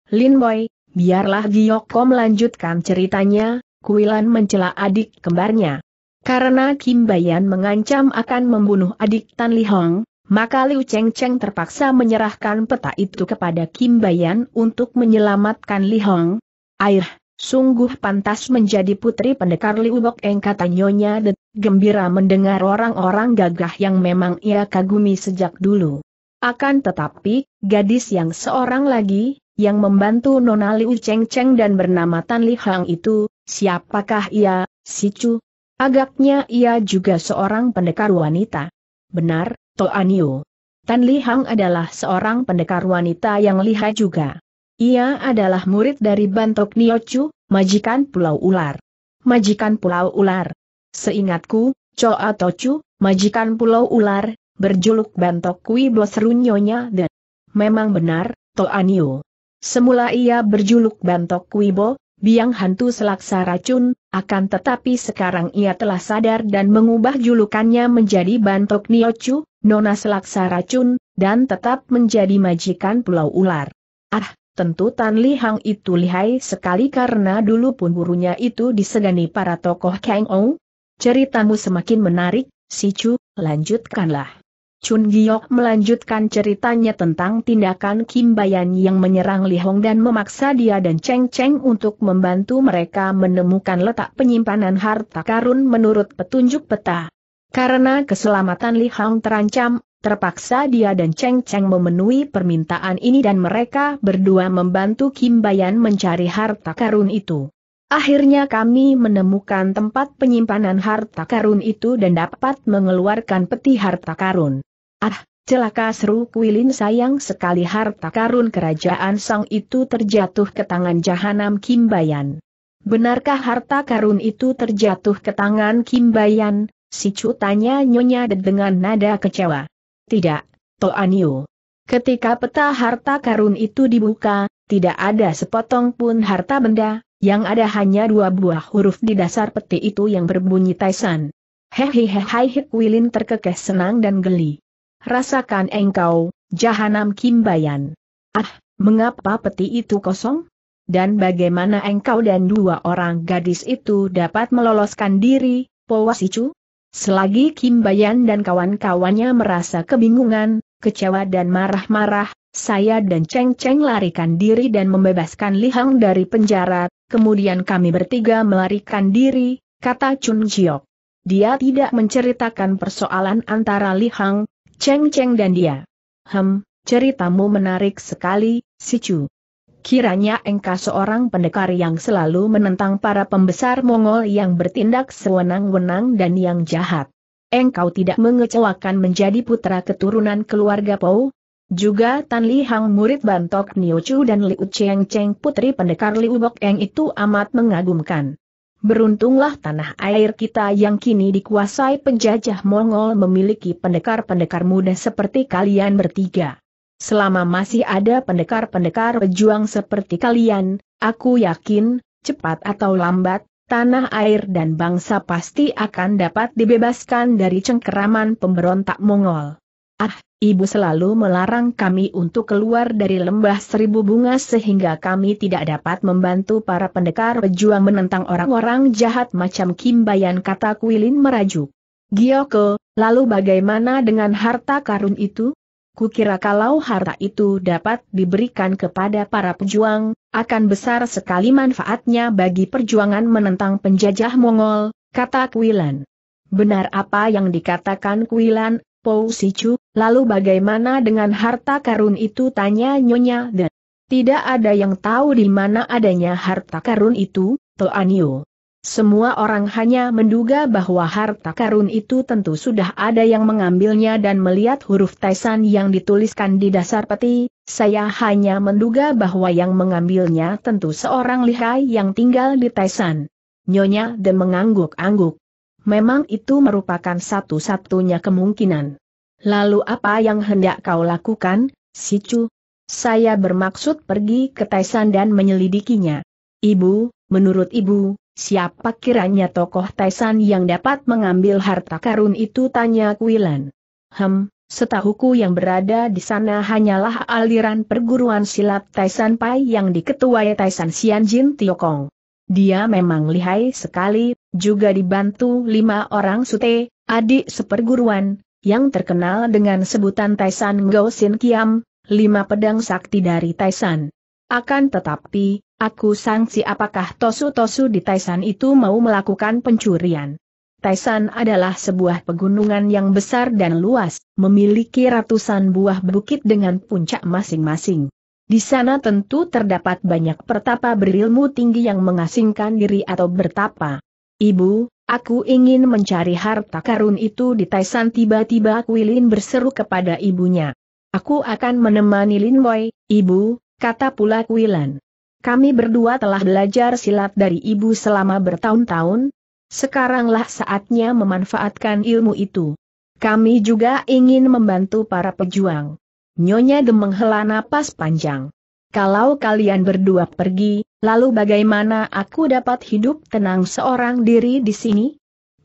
Lin Boy, biarlah Giyoko melanjutkan ceritanya, Kuilan mencela adik kembarnya. Karena Kim Bayan mengancam akan membunuh adik Tan Li Hong, maka Liu Cheng Cheng terpaksa menyerahkan peta itu kepada Kim Bayan untuk menyelamatkan Li Hong. Air, Sungguh pantas menjadi putri pendekar Liu Bok Eng Nyonya Det, gembira mendengar orang-orang gagah yang memang ia kagumi sejak dulu. Akan tetapi, gadis yang seorang lagi, yang membantu Nona Liu Cheng Cheng dan bernama Tan Li Hang itu, siapakah ia, si Chu? Agaknya ia juga seorang pendekar wanita. Benar, Anio. Tan Li Hang adalah seorang pendekar wanita yang lihai juga. Ia adalah murid dari Bantok Niochu, majikan Pulau Ular. Majikan Pulau Ular. Seingatku, Choa Tochu, majikan Pulau Ular, berjuluk Bantok Kui Boserunyonya dan Memang benar, Toanio. Semula ia berjuluk Bantok Kuibo, biang hantu selaksa racun, akan tetapi sekarang ia telah sadar dan mengubah julukannya menjadi Bantok Niochu, Nona Selaksa Racun, dan tetap menjadi majikan Pulau Ular. Ah, Tentu Tan Li Hang itu lihai sekali karena dulu pun gurunya itu disegani para tokoh Kang Ou. Ceritamu semakin menarik, Si Chu, lanjutkanlah. Chun Giok melanjutkan ceritanya tentang tindakan Kim Bayan yang menyerang Li Hong dan memaksa dia dan Cheng Cheng untuk membantu mereka menemukan letak penyimpanan harta karun menurut petunjuk peta. Karena keselamatan Li Hong terancam, Terpaksa dia dan Cheng Cheng memenuhi permintaan ini dan mereka berdua membantu Kim Bayan mencari harta karun itu. Akhirnya kami menemukan tempat penyimpanan harta karun itu dan dapat mengeluarkan peti harta karun. Ah, celaka seru Kuilin sayang sekali harta karun kerajaan sang itu terjatuh ke tangan jahanam Kim Bayan. Benarkah harta karun itu terjatuh ke tangan Kim Bayan? Si Cu tanya Nyonya dengan nada kecewa. Tidak, Toanio. Ketika peta harta karun itu dibuka, tidak ada sepotong pun harta benda, yang ada hanya dua buah huruf di dasar peti itu yang berbunyi Taisan. Hehehehai Wilin terkekeh senang dan geli. Rasakan engkau, jahanam Kimbayan. Ah, mengapa peti itu kosong? Dan bagaimana engkau dan dua orang gadis itu dapat meloloskan diri, Powasicu? Selagi Kim Bayan dan kawan-kawannya merasa kebingungan, kecewa dan marah-marah, saya dan Cheng Cheng larikan diri dan membebaskan Li Hang dari penjara, kemudian kami bertiga melarikan diri, kata Chun Jiok. Dia tidak menceritakan persoalan antara Li Hang, Cheng Cheng dan dia. Hem, ceritamu menarik sekali, si Chu. Kiranya engkau seorang pendekar yang selalu menentang para pembesar Mongol yang bertindak sewenang-wenang dan yang jahat. Engkau tidak mengecewakan menjadi putra keturunan keluarga Pou, juga Tan Li Hang murid Bantok Niu Chu dan Liu Cheng Cheng putri pendekar Liu Bok Eng itu amat mengagumkan. Beruntunglah tanah air kita yang kini dikuasai penjajah Mongol memiliki pendekar-pendekar muda seperti kalian bertiga. Selama masih ada pendekar-pendekar pejuang seperti kalian, aku yakin, cepat atau lambat, tanah air dan bangsa pasti akan dapat dibebaskan dari cengkeraman pemberontak Mongol. Ah, ibu selalu melarang kami untuk keluar dari lembah seribu bunga sehingga kami tidak dapat membantu para pendekar pejuang menentang orang-orang jahat macam Kim Bayan. kata Kuilin merajuk. Gioko, lalu bagaimana dengan harta karun itu? Kukira kalau harta itu dapat diberikan kepada para pejuang, akan besar sekali manfaatnya bagi perjuangan menentang penjajah Mongol, kata Kuilan. Benar apa yang dikatakan Kuilan, Pou Sichu, lalu bagaimana dengan harta karun itu tanya Nyonya dan tidak ada yang tahu di mana adanya harta karun itu, Toanio. Semua orang hanya menduga bahwa harta karun itu tentu sudah ada yang mengambilnya dan melihat huruf Taisan yang dituliskan di dasar peti, saya hanya menduga bahwa yang mengambilnya tentu seorang lihai yang tinggal di Taisan. Nyonya dan mengangguk-angguk. Memang itu merupakan satu-satunya kemungkinan. Lalu apa yang hendak kau lakukan, Sicu? Saya bermaksud pergi ke Taisan dan menyelidikinya. Ibu, menurut ibu, Siapa kiranya tokoh Taisan yang dapat mengambil harta karun itu tanya Kuilan. Hem, setahuku yang berada di sana hanyalah aliran perguruan silat Taisan Pai yang diketuai Taisan Xianjin Tiokong. Dia memang lihai sekali, juga dibantu lima orang sute, adik seperguruan, yang terkenal dengan sebutan Taisan Gao Sin Kiam, lima pedang sakti dari Taisan. Akan tetapi, Aku sangsi apakah Tosu-Tosu di Taisan itu mau melakukan pencurian. Taisan adalah sebuah pegunungan yang besar dan luas, memiliki ratusan buah bukit dengan puncak masing-masing. Di sana tentu terdapat banyak pertapa berilmu tinggi yang mengasingkan diri atau bertapa. Ibu, aku ingin mencari harta karun itu di Taisan tiba-tiba Kuilin berseru kepada ibunya. Aku akan menemani Lin Boy, ibu, kata pula Kuilan. Kami berdua telah belajar silat dari ibu selama bertahun-tahun, sekaranglah saatnya memanfaatkan ilmu itu. Kami juga ingin membantu para pejuang. Nyonya Dem menghela napas panjang. Kalau kalian berdua pergi, lalu bagaimana aku dapat hidup tenang seorang diri di sini?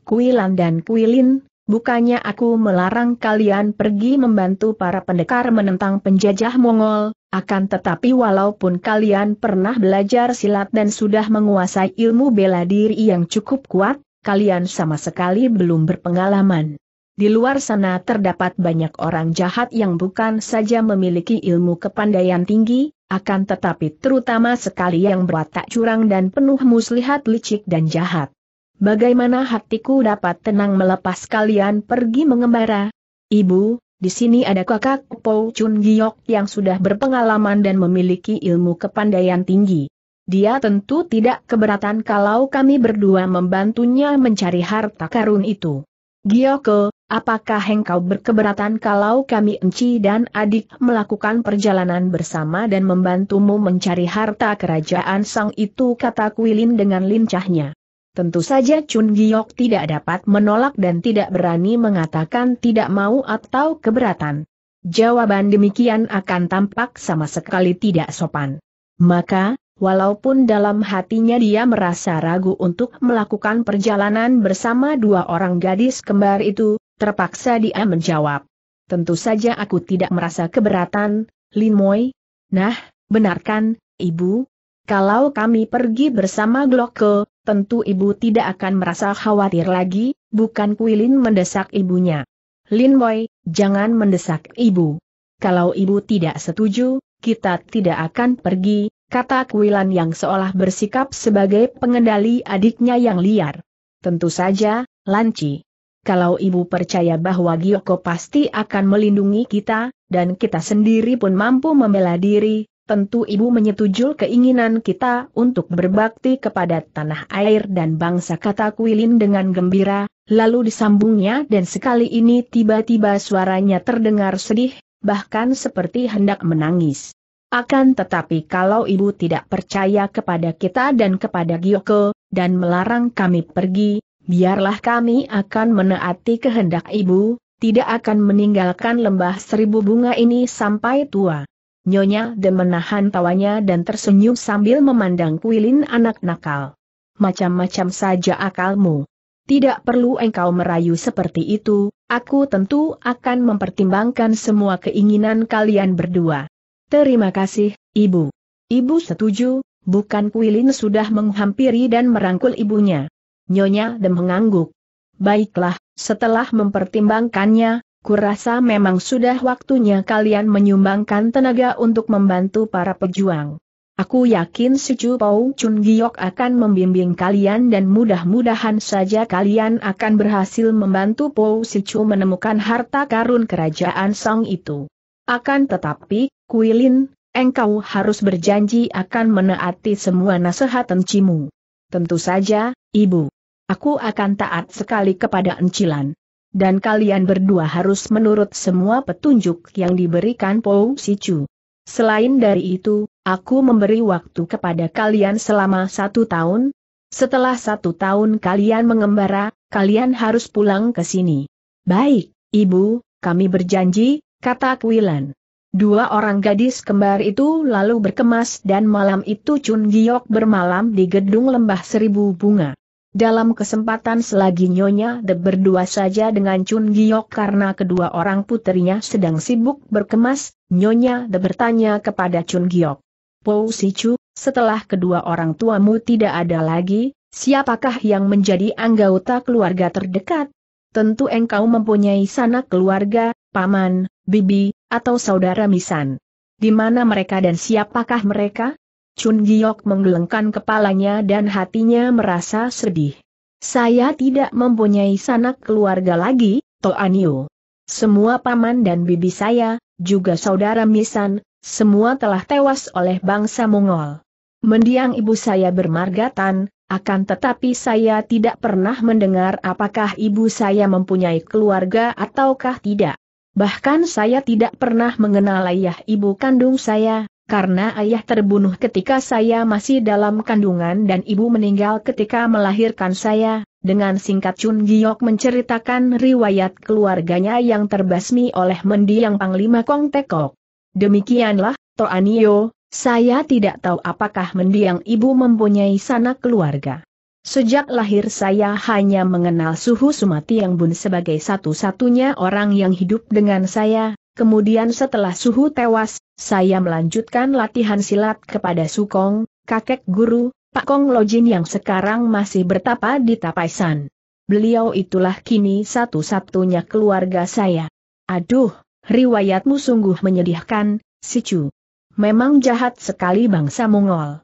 Kuilan dan Kuilin, Bukannya aku melarang kalian pergi membantu para pendekar menentang penjajah Mongol, akan tetapi walaupun kalian pernah belajar silat dan sudah menguasai ilmu bela diri yang cukup kuat, kalian sama sekali belum berpengalaman. Di luar sana terdapat banyak orang jahat yang bukan saja memiliki ilmu kepandaian tinggi, akan tetapi terutama sekali yang berwatak curang dan penuh muslihat licik dan jahat. Bagaimana hatiku dapat tenang melepas kalian pergi mengembara? Ibu, di sini ada kakak Po Chun Giok yang sudah berpengalaman dan memiliki ilmu kepandaian tinggi. Dia tentu tidak keberatan kalau kami berdua membantunya mencari harta karun itu. Gioko, apakah engkau berkeberatan kalau kami Enci dan adik melakukan perjalanan bersama dan membantumu mencari harta kerajaan sang itu kata Kuilin dengan lincahnya. Tentu saja Chun Giok tidak dapat menolak dan tidak berani mengatakan tidak mau atau keberatan. Jawaban demikian akan tampak sama sekali tidak sopan. Maka, walaupun dalam hatinya dia merasa ragu untuk melakukan perjalanan bersama dua orang gadis kembar itu, terpaksa dia menjawab. Tentu saja aku tidak merasa keberatan, Lin Moy. Nah, benarkan, Ibu? Kalau kami pergi bersama Glocke, tentu ibu tidak akan merasa khawatir lagi, bukan Kuilin mendesak ibunya. Lin Wei, jangan mendesak ibu. Kalau ibu tidak setuju, kita tidak akan pergi, kata Kuilan yang seolah bersikap sebagai pengendali adiknya yang liar. Tentu saja, Lanci. Kalau ibu percaya bahwa Gioko pasti akan melindungi kita, dan kita sendiri pun mampu membela diri, tentu ibu menyetujul keinginan kita untuk berbakti kepada tanah air dan bangsa kata Kuilin dengan gembira, lalu disambungnya dan sekali ini tiba-tiba suaranya terdengar sedih, bahkan seperti hendak menangis. Akan tetapi kalau ibu tidak percaya kepada kita dan kepada Gyoko, dan melarang kami pergi, biarlah kami akan menaati kehendak ibu, tidak akan meninggalkan lembah seribu bunga ini sampai tua. Nyonya De menahan tawanya dan tersenyum sambil memandang Kuilin anak nakal. Macam-macam saja akalmu. Tidak perlu engkau merayu seperti itu, aku tentu akan mempertimbangkan semua keinginan kalian berdua. Terima kasih, Ibu. Ibu setuju, bukan Kuilin sudah menghampiri dan merangkul ibunya. Nyonya Dem mengangguk. Baiklah, setelah mempertimbangkannya, Kurasa memang sudah waktunya kalian menyumbangkan tenaga untuk membantu para pejuang. Aku yakin si Chu Pau Chun Giok akan membimbing kalian dan mudah-mudahan saja kalian akan berhasil membantu Pau Si Chu menemukan harta karun kerajaan Song itu. Akan tetapi, Kuilin, engkau harus berjanji akan menaati semua nasihat encimu. Tentu saja, Ibu. Aku akan taat sekali kepada encilan. Dan kalian berdua harus menurut semua petunjuk yang diberikan Pou Sichu. Selain dari itu, aku memberi waktu kepada kalian selama satu tahun. Setelah satu tahun kalian mengembara, kalian harus pulang ke sini. Baik, Ibu, kami berjanji, kata Kuilan. Dua orang gadis kembar itu lalu berkemas dan malam itu Chun Giok bermalam di gedung lembah seribu bunga. Dalam kesempatan selagi Nyonya De berdua saja dengan Chun Giok karena kedua orang putrinya sedang sibuk berkemas, Nyonya De bertanya kepada Chun Giok. Po Si Chu, setelah kedua orang tuamu tidak ada lagi, siapakah yang menjadi anggota keluarga terdekat? Tentu engkau mempunyai sanak keluarga, paman, bibi, atau saudara misan. Di mana mereka dan siapakah mereka? Chun Giok menggelengkan kepalanya dan hatinya merasa sedih. Saya tidak mempunyai sanak keluarga lagi, To Anio. Semua paman dan bibi saya, juga saudara Misan, semua telah tewas oleh bangsa Mongol. Mendiang ibu saya bermargatan, akan tetapi saya tidak pernah mendengar apakah ibu saya mempunyai keluarga ataukah tidak. Bahkan saya tidak pernah mengenal ayah ibu kandung saya, karena ayah terbunuh ketika saya masih dalam kandungan dan ibu meninggal ketika melahirkan saya, dengan singkat Chun Giok menceritakan riwayat keluarganya yang terbasmi oleh mendiang Panglima Kong Tekok. Demikianlah, Toanio, saya tidak tahu apakah mendiang ibu mempunyai sanak keluarga. Sejak lahir saya hanya mengenal Suhu Sumati yang Bun sebagai satu-satunya orang yang hidup dengan saya, Kemudian setelah Suhu tewas, saya melanjutkan latihan silat kepada Sukong, kakek guru, Pak Kong Lojin yang sekarang masih bertapa di Tapaisan. Beliau itulah kini satu-satunya keluarga saya. Aduh, riwayatmu sungguh menyedihkan, Sicu. Memang jahat sekali bangsa Mongol.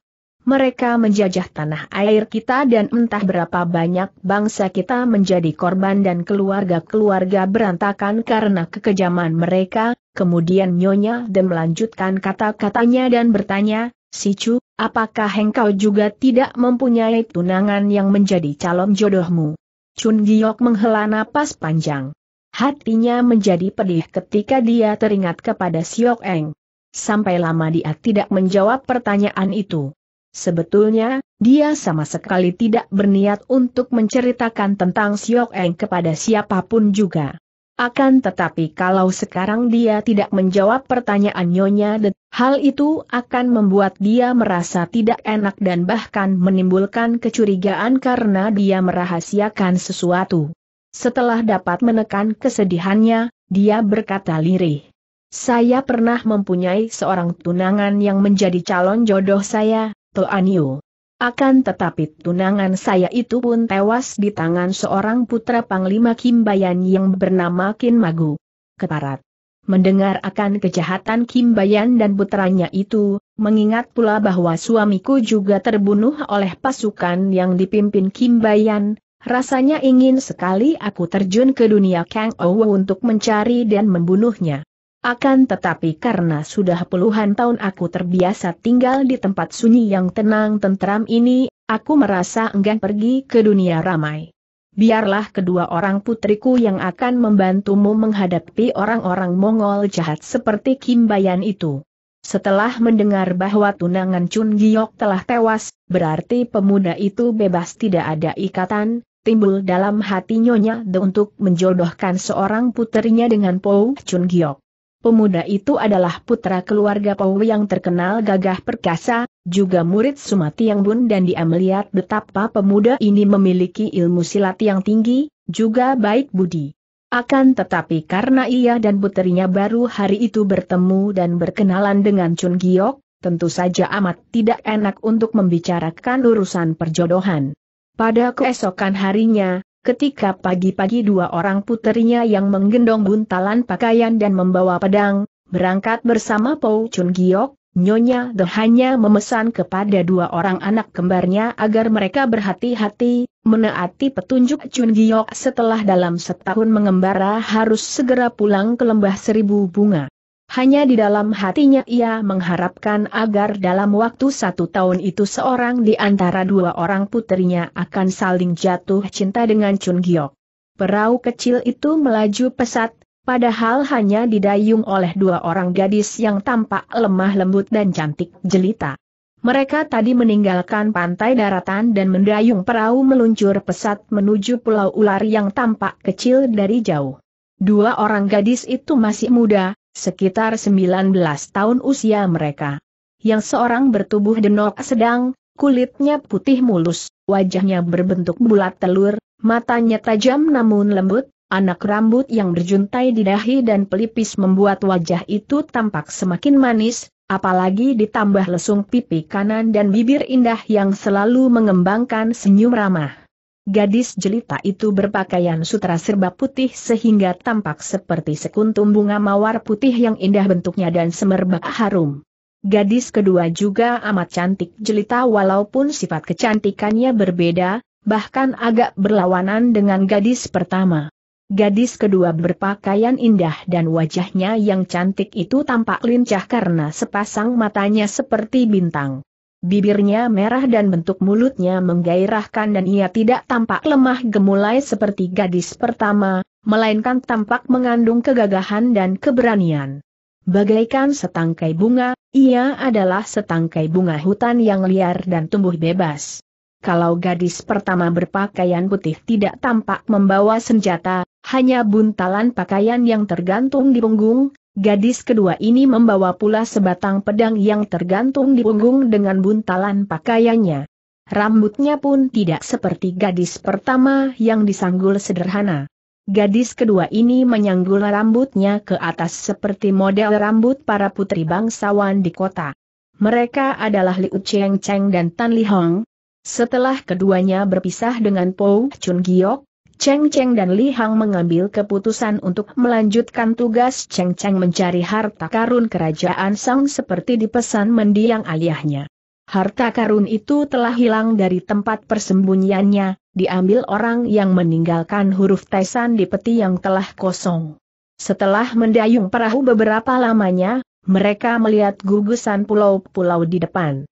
Mereka menjajah tanah air kita dan entah berapa banyak bangsa kita menjadi korban dan keluarga-keluarga berantakan karena kekejaman mereka, kemudian Nyonya dan melanjutkan kata-katanya dan bertanya, Sicu, apakah engkau juga tidak mempunyai tunangan yang menjadi calon jodohmu? Chun Giok menghela napas panjang. Hatinya menjadi pedih ketika dia teringat kepada Siok Eng. Sampai lama dia tidak menjawab pertanyaan itu. Sebetulnya, dia sama sekali tidak berniat untuk menceritakan tentang Siok Eng kepada siapapun juga. Akan tetapi kalau sekarang dia tidak menjawab pertanyaan Nyonya hal itu akan membuat dia merasa tidak enak dan bahkan menimbulkan kecurigaan karena dia merahasiakan sesuatu. Setelah dapat menekan kesedihannya, dia berkata lirih. Saya pernah mempunyai seorang tunangan yang menjadi calon jodoh saya, Yu. Akan tetapi tunangan saya itu pun tewas di tangan seorang putra Panglima Kimbayan yang bernama Kin Magu. Keparat. Mendengar akan kejahatan Kimbayan dan putranya itu, mengingat pula bahwa suamiku juga terbunuh oleh pasukan yang dipimpin Kimbayan, rasanya ingin sekali aku terjun ke dunia Kang Owo untuk mencari dan membunuhnya. Akan tetapi karena sudah puluhan tahun aku terbiasa tinggal di tempat sunyi yang tenang tentram ini, aku merasa enggan pergi ke dunia ramai. Biarlah kedua orang putriku yang akan membantumu menghadapi orang-orang Mongol jahat seperti Kim Bayan itu. Setelah mendengar bahwa tunangan Chun Giok telah tewas, berarti pemuda itu bebas tidak ada ikatan, timbul dalam hati Nyonya De untuk menjodohkan seorang putrinya dengan Po Chun Giok. Pemuda itu adalah putra keluarga Pau yang terkenal gagah perkasa, juga murid Sumati yang Bun dan dia melihat betapa pemuda ini memiliki ilmu silat yang tinggi, juga baik budi. Akan tetapi karena ia dan putrinya baru hari itu bertemu dan berkenalan dengan Chun Giok, tentu saja amat tidak enak untuk membicarakan urusan perjodohan. Pada keesokan harinya, Ketika pagi-pagi dua orang puterinya yang menggendong buntalan pakaian dan membawa pedang, berangkat bersama Po Chun Giok, Nyonya The hanya memesan kepada dua orang anak kembarnya agar mereka berhati-hati, menaati petunjuk Chun Giok setelah dalam setahun mengembara harus segera pulang ke lembah seribu bunga. Hanya di dalam hatinya ia mengharapkan agar dalam waktu satu tahun itu seorang di antara dua orang putrinya akan saling jatuh cinta dengan Chun Giok. Perahu kecil itu melaju pesat, padahal hanya didayung oleh dua orang gadis yang tampak lemah lembut dan cantik jelita. Mereka tadi meninggalkan pantai daratan dan mendayung perahu meluncur pesat menuju pulau ular yang tampak kecil dari jauh. Dua orang gadis itu masih muda, sekitar 19 tahun usia mereka. Yang seorang bertubuh denok sedang, kulitnya putih mulus, wajahnya berbentuk bulat telur, matanya tajam namun lembut, anak rambut yang berjuntai di dahi dan pelipis membuat wajah itu tampak semakin manis, apalagi ditambah lesung pipi kanan dan bibir indah yang selalu mengembangkan senyum ramah. Gadis jelita itu berpakaian sutra serba putih sehingga tampak seperti sekuntum bunga mawar putih yang indah bentuknya dan semerbak harum. Gadis kedua juga amat cantik jelita walaupun sifat kecantikannya berbeda, bahkan agak berlawanan dengan gadis pertama. Gadis kedua berpakaian indah dan wajahnya yang cantik itu tampak lincah karena sepasang matanya seperti bintang. Bibirnya merah dan bentuk mulutnya menggairahkan dan ia tidak tampak lemah gemulai seperti gadis pertama, melainkan tampak mengandung kegagahan dan keberanian. Bagaikan setangkai bunga, ia adalah setangkai bunga hutan yang liar dan tumbuh bebas. Kalau gadis pertama berpakaian putih tidak tampak membawa senjata, hanya buntalan pakaian yang tergantung di punggung, Gadis kedua ini membawa pula sebatang pedang yang tergantung di punggung dengan buntalan pakaiannya. Rambutnya pun tidak seperti gadis pertama yang disanggul sederhana. Gadis kedua ini menyanggul rambutnya ke atas seperti model rambut para putri bangsawan di kota. Mereka adalah Liu Cheng Cheng dan Tan Li Hong. Setelah keduanya berpisah dengan Po Chun Giok, Cheng Cheng dan Li Hang mengambil keputusan untuk melanjutkan tugas Cheng Cheng mencari harta karun kerajaan Sang seperti dipesan mendiang ayahnya. Harta karun itu telah hilang dari tempat persembunyiannya, diambil orang yang meninggalkan huruf taisan di peti yang telah kosong. Setelah mendayung perahu beberapa lamanya, mereka melihat gugusan pulau-pulau di depan.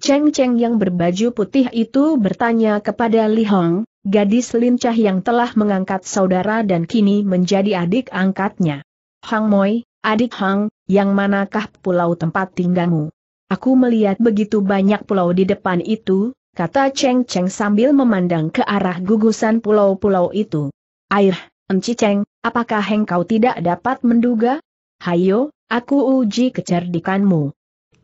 Cheng Cheng yang berbaju putih itu bertanya kepada Li Hong, gadis lincah yang telah mengangkat saudara dan kini menjadi adik angkatnya. Hang Moi, adik Hang, yang manakah pulau tempat tinggalmu? Aku melihat begitu banyak pulau di depan itu, kata Cheng Cheng sambil memandang ke arah gugusan pulau-pulau itu. Air, Enci Cheng, apakah engkau tidak dapat menduga? Hayo, aku uji kecerdikanmu.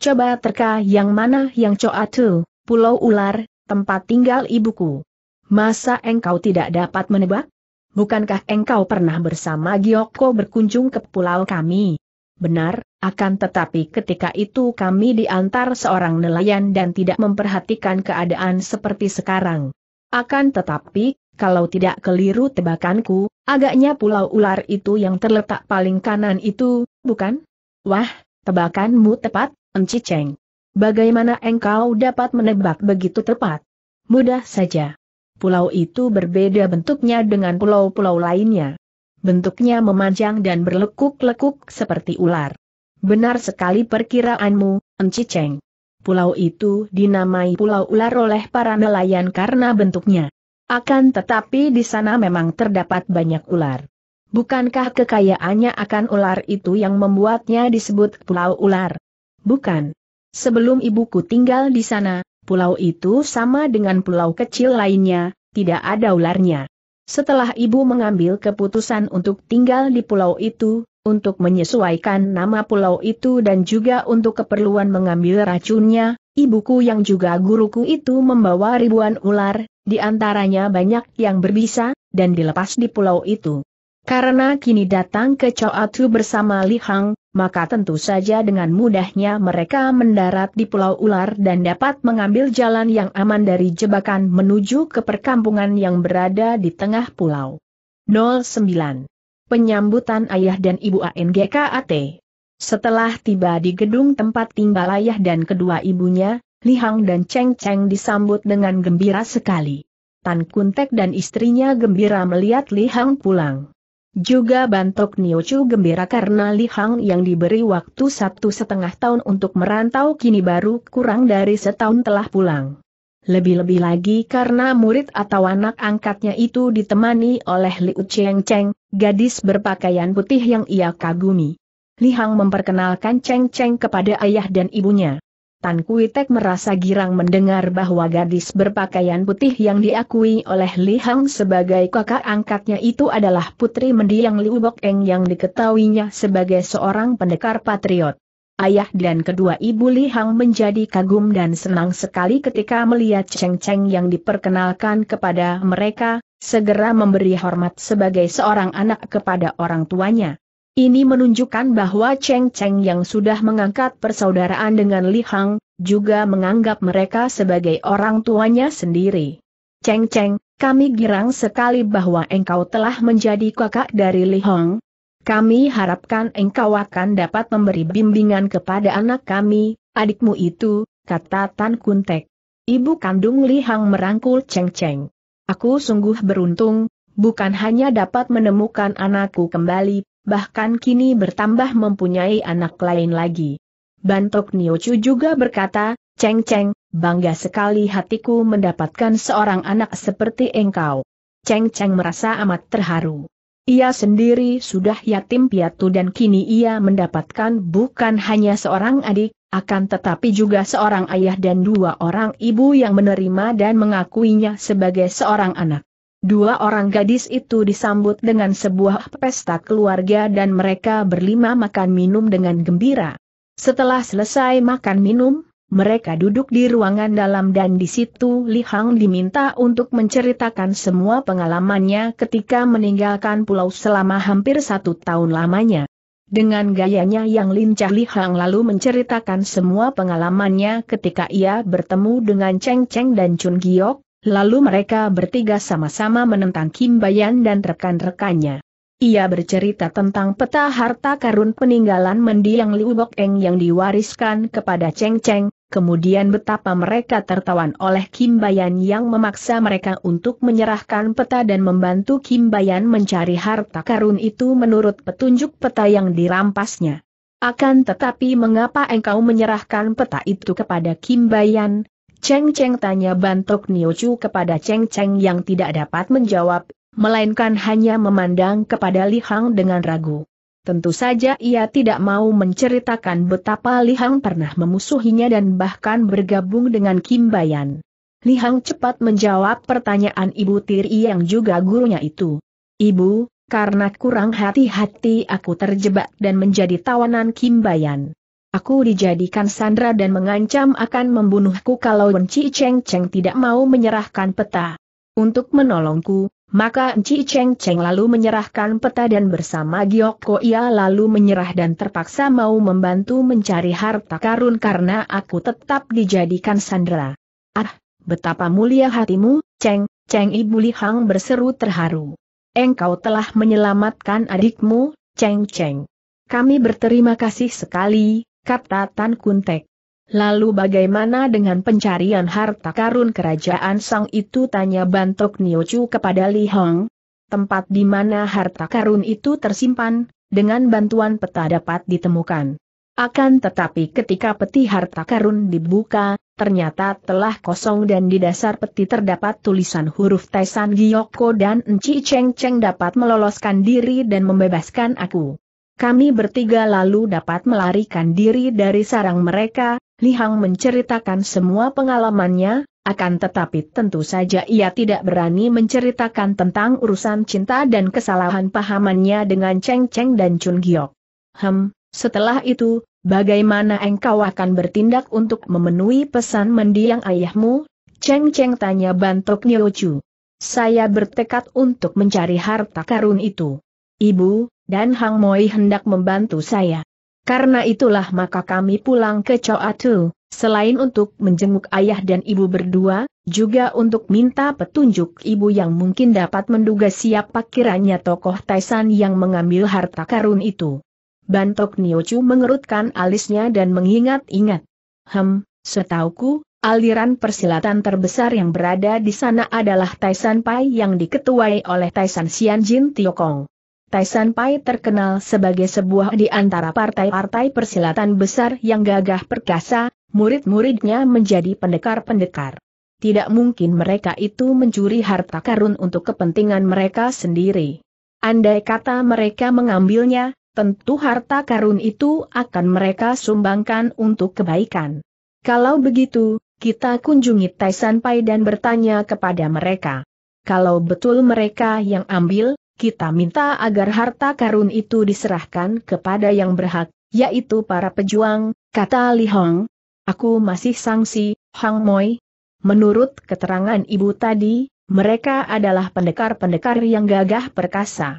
Coba terka yang mana yang coatu, pulau ular, tempat tinggal ibuku. Masa engkau tidak dapat menebak? Bukankah engkau pernah bersama Gioko berkunjung ke pulau kami? Benar, akan tetapi ketika itu kami diantar seorang nelayan dan tidak memperhatikan keadaan seperti sekarang. Akan tetapi, kalau tidak keliru tebakanku, agaknya pulau ular itu yang terletak paling kanan itu, bukan? Wah, tebakanmu tepat, enci Cheng. Bagaimana engkau dapat menebak begitu tepat? Mudah saja. Pulau itu berbeda bentuknya dengan pulau-pulau lainnya. Bentuknya memanjang dan berlekuk-lekuk seperti ular. Benar sekali perkiraanmu, Enci Cheng. Pulau itu dinamai Pulau Ular oleh para nelayan karena bentuknya. Akan tetapi di sana memang terdapat banyak ular. Bukankah kekayaannya akan ular itu yang membuatnya disebut Pulau Ular? Bukan. Sebelum ibuku tinggal di sana, Pulau itu sama dengan pulau kecil lainnya, tidak ada ularnya. Setelah ibu mengambil keputusan untuk tinggal di pulau itu, untuk menyesuaikan nama pulau itu dan juga untuk keperluan mengambil racunnya, ibuku yang juga guruku itu membawa ribuan ular, di antaranya banyak yang berbisa, dan dilepas di pulau itu. Karena kini datang ke Coatu bersama Li Hang, maka tentu saja dengan mudahnya mereka mendarat di Pulau Ular dan dapat mengambil jalan yang aman dari jebakan menuju ke perkampungan yang berada di tengah pulau. 09. Penyambutan Ayah dan Ibu ANGKAT Setelah tiba di gedung tempat tinggal ayah dan kedua ibunya, Li Hang dan Cheng Cheng disambut dengan gembira sekali. Tan Kuntek dan istrinya gembira melihat Li Hang pulang. Juga bantok Niochu gembira karena Li Hang yang diberi waktu satu setengah tahun untuk merantau kini baru kurang dari setahun telah pulang. Lebih-lebih lagi karena murid atau anak angkatnya itu ditemani oleh Liu Cheng Cheng, gadis berpakaian putih yang ia kagumi. Li Hang memperkenalkan Cheng Cheng kepada ayah dan ibunya. Tan Kuitek merasa girang mendengar bahwa gadis berpakaian putih yang diakui oleh Li Hang sebagai kakak angkatnya itu adalah putri mendiang Liu Bok Eng yang diketahuinya sebagai seorang pendekar patriot. Ayah dan kedua ibu Li Hang menjadi kagum dan senang sekali ketika melihat Cheng Cheng yang diperkenalkan kepada mereka, segera memberi hormat sebagai seorang anak kepada orang tuanya. Ini menunjukkan bahwa Cheng Cheng yang sudah mengangkat persaudaraan dengan Li Hang, juga menganggap mereka sebagai orang tuanya sendiri. Cheng Cheng, kami girang sekali bahwa engkau telah menjadi kakak dari Li Hang. Kami harapkan engkau akan dapat memberi bimbingan kepada anak kami, adikmu itu, kata Tan Kuntek. Ibu kandung Li Hang merangkul Cheng Cheng. Aku sungguh beruntung, bukan hanya dapat menemukan anakku kembali, bahkan kini bertambah mempunyai anak lain lagi. Bantok Niochu juga berkata, Ceng Ceng, bangga sekali hatiku mendapatkan seorang anak seperti engkau. Ceng Ceng merasa amat terharu. Ia sendiri sudah yatim piatu dan kini ia mendapatkan bukan hanya seorang adik, akan tetapi juga seorang ayah dan dua orang ibu yang menerima dan mengakuinya sebagai seorang anak. Dua orang gadis itu disambut dengan sebuah pesta keluarga dan mereka berlima makan minum dengan gembira. Setelah selesai makan minum, mereka duduk di ruangan dalam dan di situ Li Hang diminta untuk menceritakan semua pengalamannya ketika meninggalkan pulau selama hampir satu tahun lamanya. Dengan gayanya yang lincah Li Hang lalu menceritakan semua pengalamannya ketika ia bertemu dengan Cheng Cheng dan Chun Giok, Lalu mereka bertiga sama-sama menentang Kim Bayan dan rekan-rekannya. Ia bercerita tentang peta harta karun peninggalan mendiang Liu Bok yang diwariskan kepada Cheng Cheng, kemudian betapa mereka tertawan oleh Kim Bayan yang memaksa mereka untuk menyerahkan peta dan membantu Kim Bayan mencari harta karun itu menurut petunjuk peta yang dirampasnya. Akan tetapi mengapa engkau menyerahkan peta itu kepada Kim Bayan, Cheng Cheng tanya Bantok Chu kepada Cheng Cheng yang tidak dapat menjawab, melainkan hanya memandang kepada Li Hang dengan ragu. Tentu saja ia tidak mau menceritakan betapa Li Hang pernah memusuhinya dan bahkan bergabung dengan Kim Bayan. Li Hang cepat menjawab pertanyaan Ibu Tiri yang juga gurunya itu. Ibu, karena kurang hati-hati aku terjebak dan menjadi tawanan Kim Bayan. Aku dijadikan sandra dan mengancam akan membunuhku kalau Enci Cheng Cheng tidak mau menyerahkan peta. Untuk menolongku, maka Enci Cheng Cheng lalu menyerahkan peta dan bersama Giokko ia lalu menyerah dan terpaksa mau membantu mencari harta karun karena aku tetap dijadikan sandra. Ah, betapa mulia hatimu, Cheng, Cheng Ibu Lihang berseru terharu. Engkau telah menyelamatkan adikmu, Cheng Cheng. Kami berterima kasih sekali, kata Tan Kuntek. Lalu bagaimana dengan pencarian harta karun kerajaan Sang itu tanya Bantok Niochu kepada Li Hong. Tempat di mana harta karun itu tersimpan, dengan bantuan peta dapat ditemukan. Akan tetapi ketika peti harta karun dibuka, ternyata telah kosong dan di dasar peti terdapat tulisan huruf Taisan Giyoko dan Enci Cheng Cheng dapat meloloskan diri dan membebaskan aku kami bertiga lalu dapat melarikan diri dari sarang mereka, Lihang menceritakan semua pengalamannya, akan tetapi tentu saja ia tidak berani menceritakan tentang urusan cinta dan kesalahan pahamannya dengan Cheng Cheng dan Chun Giok. Hem, setelah itu, bagaimana engkau akan bertindak untuk memenuhi pesan mendiang ayahmu? Cheng Cheng tanya Bantok Chu. Saya bertekad untuk mencari harta karun itu. Ibu, dan Hang Moi hendak membantu saya. Karena itulah maka kami pulang ke Choatu, selain untuk menjenguk ayah dan ibu berdua, juga untuk minta petunjuk ibu yang mungkin dapat menduga siapa kiranya tokoh Taisan yang mengambil harta karun itu. Bantok Niochu mengerutkan alisnya dan mengingat-ingat. Hem, setauku, aliran persilatan terbesar yang berada di sana adalah Taisan Pai yang diketuai oleh Taisan Xianjin Tiokong. Tyson Pai terkenal sebagai sebuah di antara partai-partai persilatan besar yang gagah perkasa, murid-muridnya menjadi pendekar-pendekar. Tidak mungkin mereka itu mencuri harta karun untuk kepentingan mereka sendiri. Andai kata mereka mengambilnya, tentu harta karun itu akan mereka sumbangkan untuk kebaikan. Kalau begitu, kita kunjungi Taisan Pai dan bertanya kepada mereka. Kalau betul mereka yang ambil, kita minta agar harta karun itu diserahkan kepada yang berhak, yaitu para pejuang, kata Li Hong. Aku masih sangsi, Hang Moi. Menurut keterangan ibu tadi, mereka adalah pendekar-pendekar yang gagah perkasa.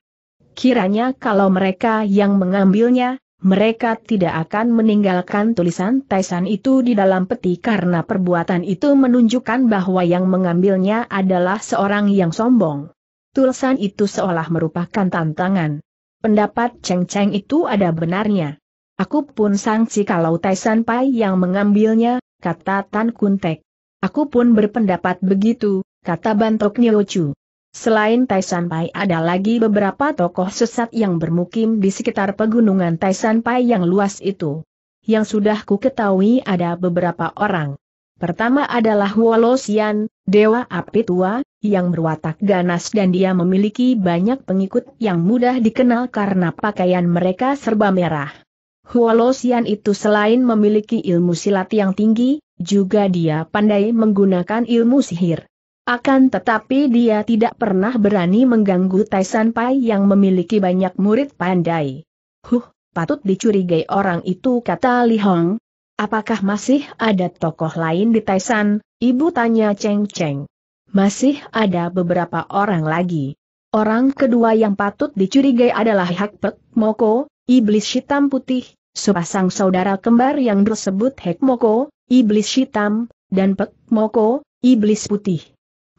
Kiranya kalau mereka yang mengambilnya, mereka tidak akan meninggalkan tulisan Taisan itu di dalam peti karena perbuatan itu menunjukkan bahwa yang mengambilnya adalah seorang yang sombong. Tulisan itu seolah merupakan tantangan. Pendapat Cheng Cheng itu ada benarnya. Aku pun sangsi kalau Taisan Pai yang mengambilnya, kata Tan Kuntek. Aku pun berpendapat begitu, kata Bantok Chu. Selain Taisan Pai ada lagi beberapa tokoh sesat yang bermukim di sekitar pegunungan Taisan Pai yang luas itu. Yang sudah ku ketahui ada beberapa orang. Pertama adalah Wolosian, Dewa api tua, yang berwatak ganas dan dia memiliki banyak pengikut yang mudah dikenal karena pakaian mereka serba merah. Huolosian itu selain memiliki ilmu silat yang tinggi, juga dia pandai menggunakan ilmu sihir. Akan tetapi dia tidak pernah berani mengganggu Taisan Pai yang memiliki banyak murid pandai. Huh, patut dicurigai orang itu kata Li Hong. Apakah masih ada tokoh lain di Taisan, Ibu tanya Cheng Cheng. Masih ada beberapa orang lagi. Orang kedua yang patut dicurigai adalah Hak Pek Moko, iblis hitam putih, sepasang saudara kembar yang disebut Hek Moko, iblis hitam, dan Pek Moko, iblis putih.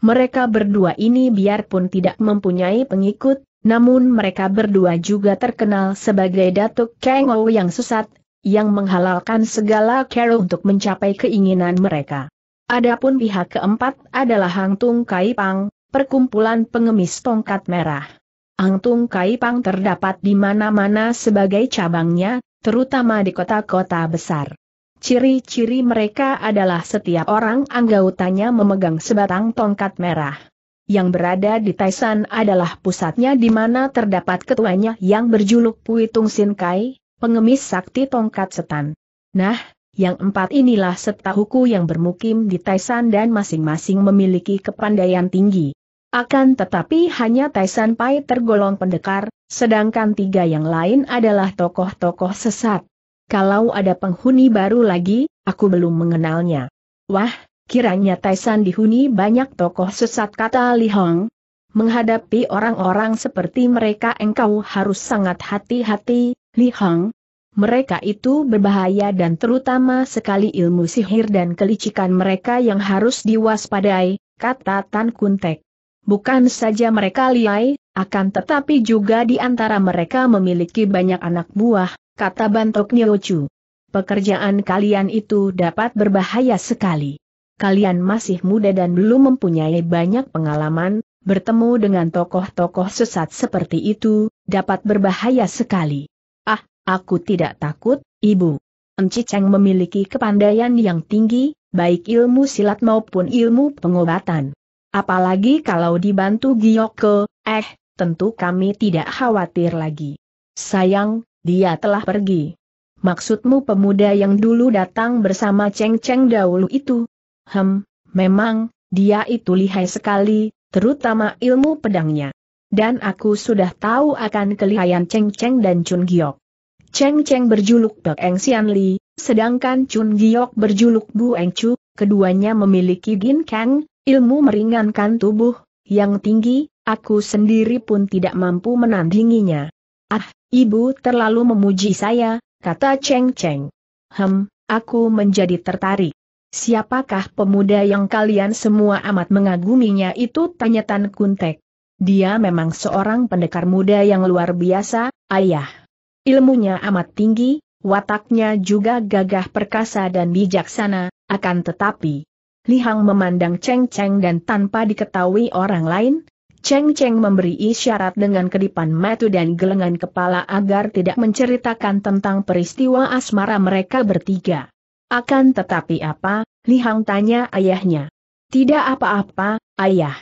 Mereka berdua ini biarpun tidak mempunyai pengikut, namun mereka berdua juga terkenal sebagai Datuk Kengo yang sesat, yang menghalalkan segala cara untuk mencapai keinginan mereka. Adapun pihak keempat adalah Hang Tung Kai Pang, perkumpulan pengemis tongkat merah. Hang Tung Kai Pang terdapat di mana-mana sebagai cabangnya, terutama di kota-kota besar. Ciri-ciri mereka adalah setiap orang anggotanya memegang sebatang tongkat merah. Yang berada di Taisan adalah pusatnya di mana terdapat ketuanya yang berjuluk Puitung Tung Sin Kai, pengemis sakti tongkat setan. Nah, yang empat inilah setahuku yang bermukim di Taisan dan masing-masing memiliki kepandaian tinggi. Akan tetapi hanya Taisan Pai tergolong pendekar, sedangkan tiga yang lain adalah tokoh-tokoh sesat. Kalau ada penghuni baru lagi, aku belum mengenalnya. Wah, kiranya Taisan dihuni banyak tokoh sesat kata Li Hong. Menghadapi orang-orang seperti mereka engkau harus sangat hati-hati, Li Hong, mereka itu berbahaya dan terutama sekali ilmu sihir dan kelicikan mereka yang harus diwaspadai, kata Tan Kuntek. Bukan saja mereka liai, akan tetapi juga di antara mereka memiliki banyak anak buah, kata Bantok Nyocu. Pekerjaan kalian itu dapat berbahaya sekali. Kalian masih muda dan belum mempunyai banyak pengalaman, bertemu dengan tokoh-tokoh sesat seperti itu, dapat berbahaya sekali. Aku tidak takut, Ibu. Enci Cheng memiliki kepandaian yang tinggi, baik ilmu silat maupun ilmu pengobatan. Apalagi kalau dibantu Giyoko, eh, tentu kami tidak khawatir lagi. Sayang, dia telah pergi. Maksudmu pemuda yang dulu datang bersama Cheng Cheng dahulu itu? Hem, memang, dia itu lihai sekali, terutama ilmu pedangnya. Dan aku sudah tahu akan kelihayan Cheng Cheng dan Chun Giok. Cheng Cheng berjuluk Dok Eng Sian Li, sedangkan Chun Giok berjuluk Bu Eng Chu, keduanya memiliki Gin Kang, ilmu meringankan tubuh, yang tinggi, aku sendiri pun tidak mampu menandinginya. Ah, ibu terlalu memuji saya, kata Cheng Cheng. Hem, aku menjadi tertarik. Siapakah pemuda yang kalian semua amat mengaguminya itu tanya Tan Kuntek. Dia memang seorang pendekar muda yang luar biasa, ayah. Ilmunya amat tinggi, wataknya juga gagah perkasa dan bijaksana, akan tetapi, Li Hang memandang Cheng Cheng dan tanpa diketahui orang lain, Cheng Cheng memberi isyarat dengan kedipan mata dan gelengan kepala agar tidak menceritakan tentang peristiwa asmara mereka bertiga. Akan tetapi apa, Li Hang tanya ayahnya. Tidak apa-apa, ayah.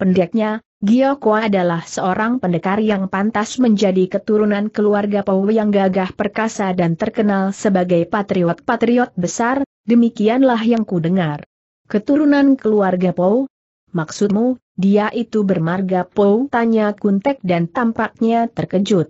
Pendeknya, Gioko adalah seorang pendekar yang pantas menjadi keturunan keluarga Pau yang gagah perkasa dan terkenal sebagai patriot-patriot besar, demikianlah yang kudengar. Keturunan keluarga Pau? Maksudmu, dia itu bermarga Pau? Tanya Kuntek dan tampaknya terkejut.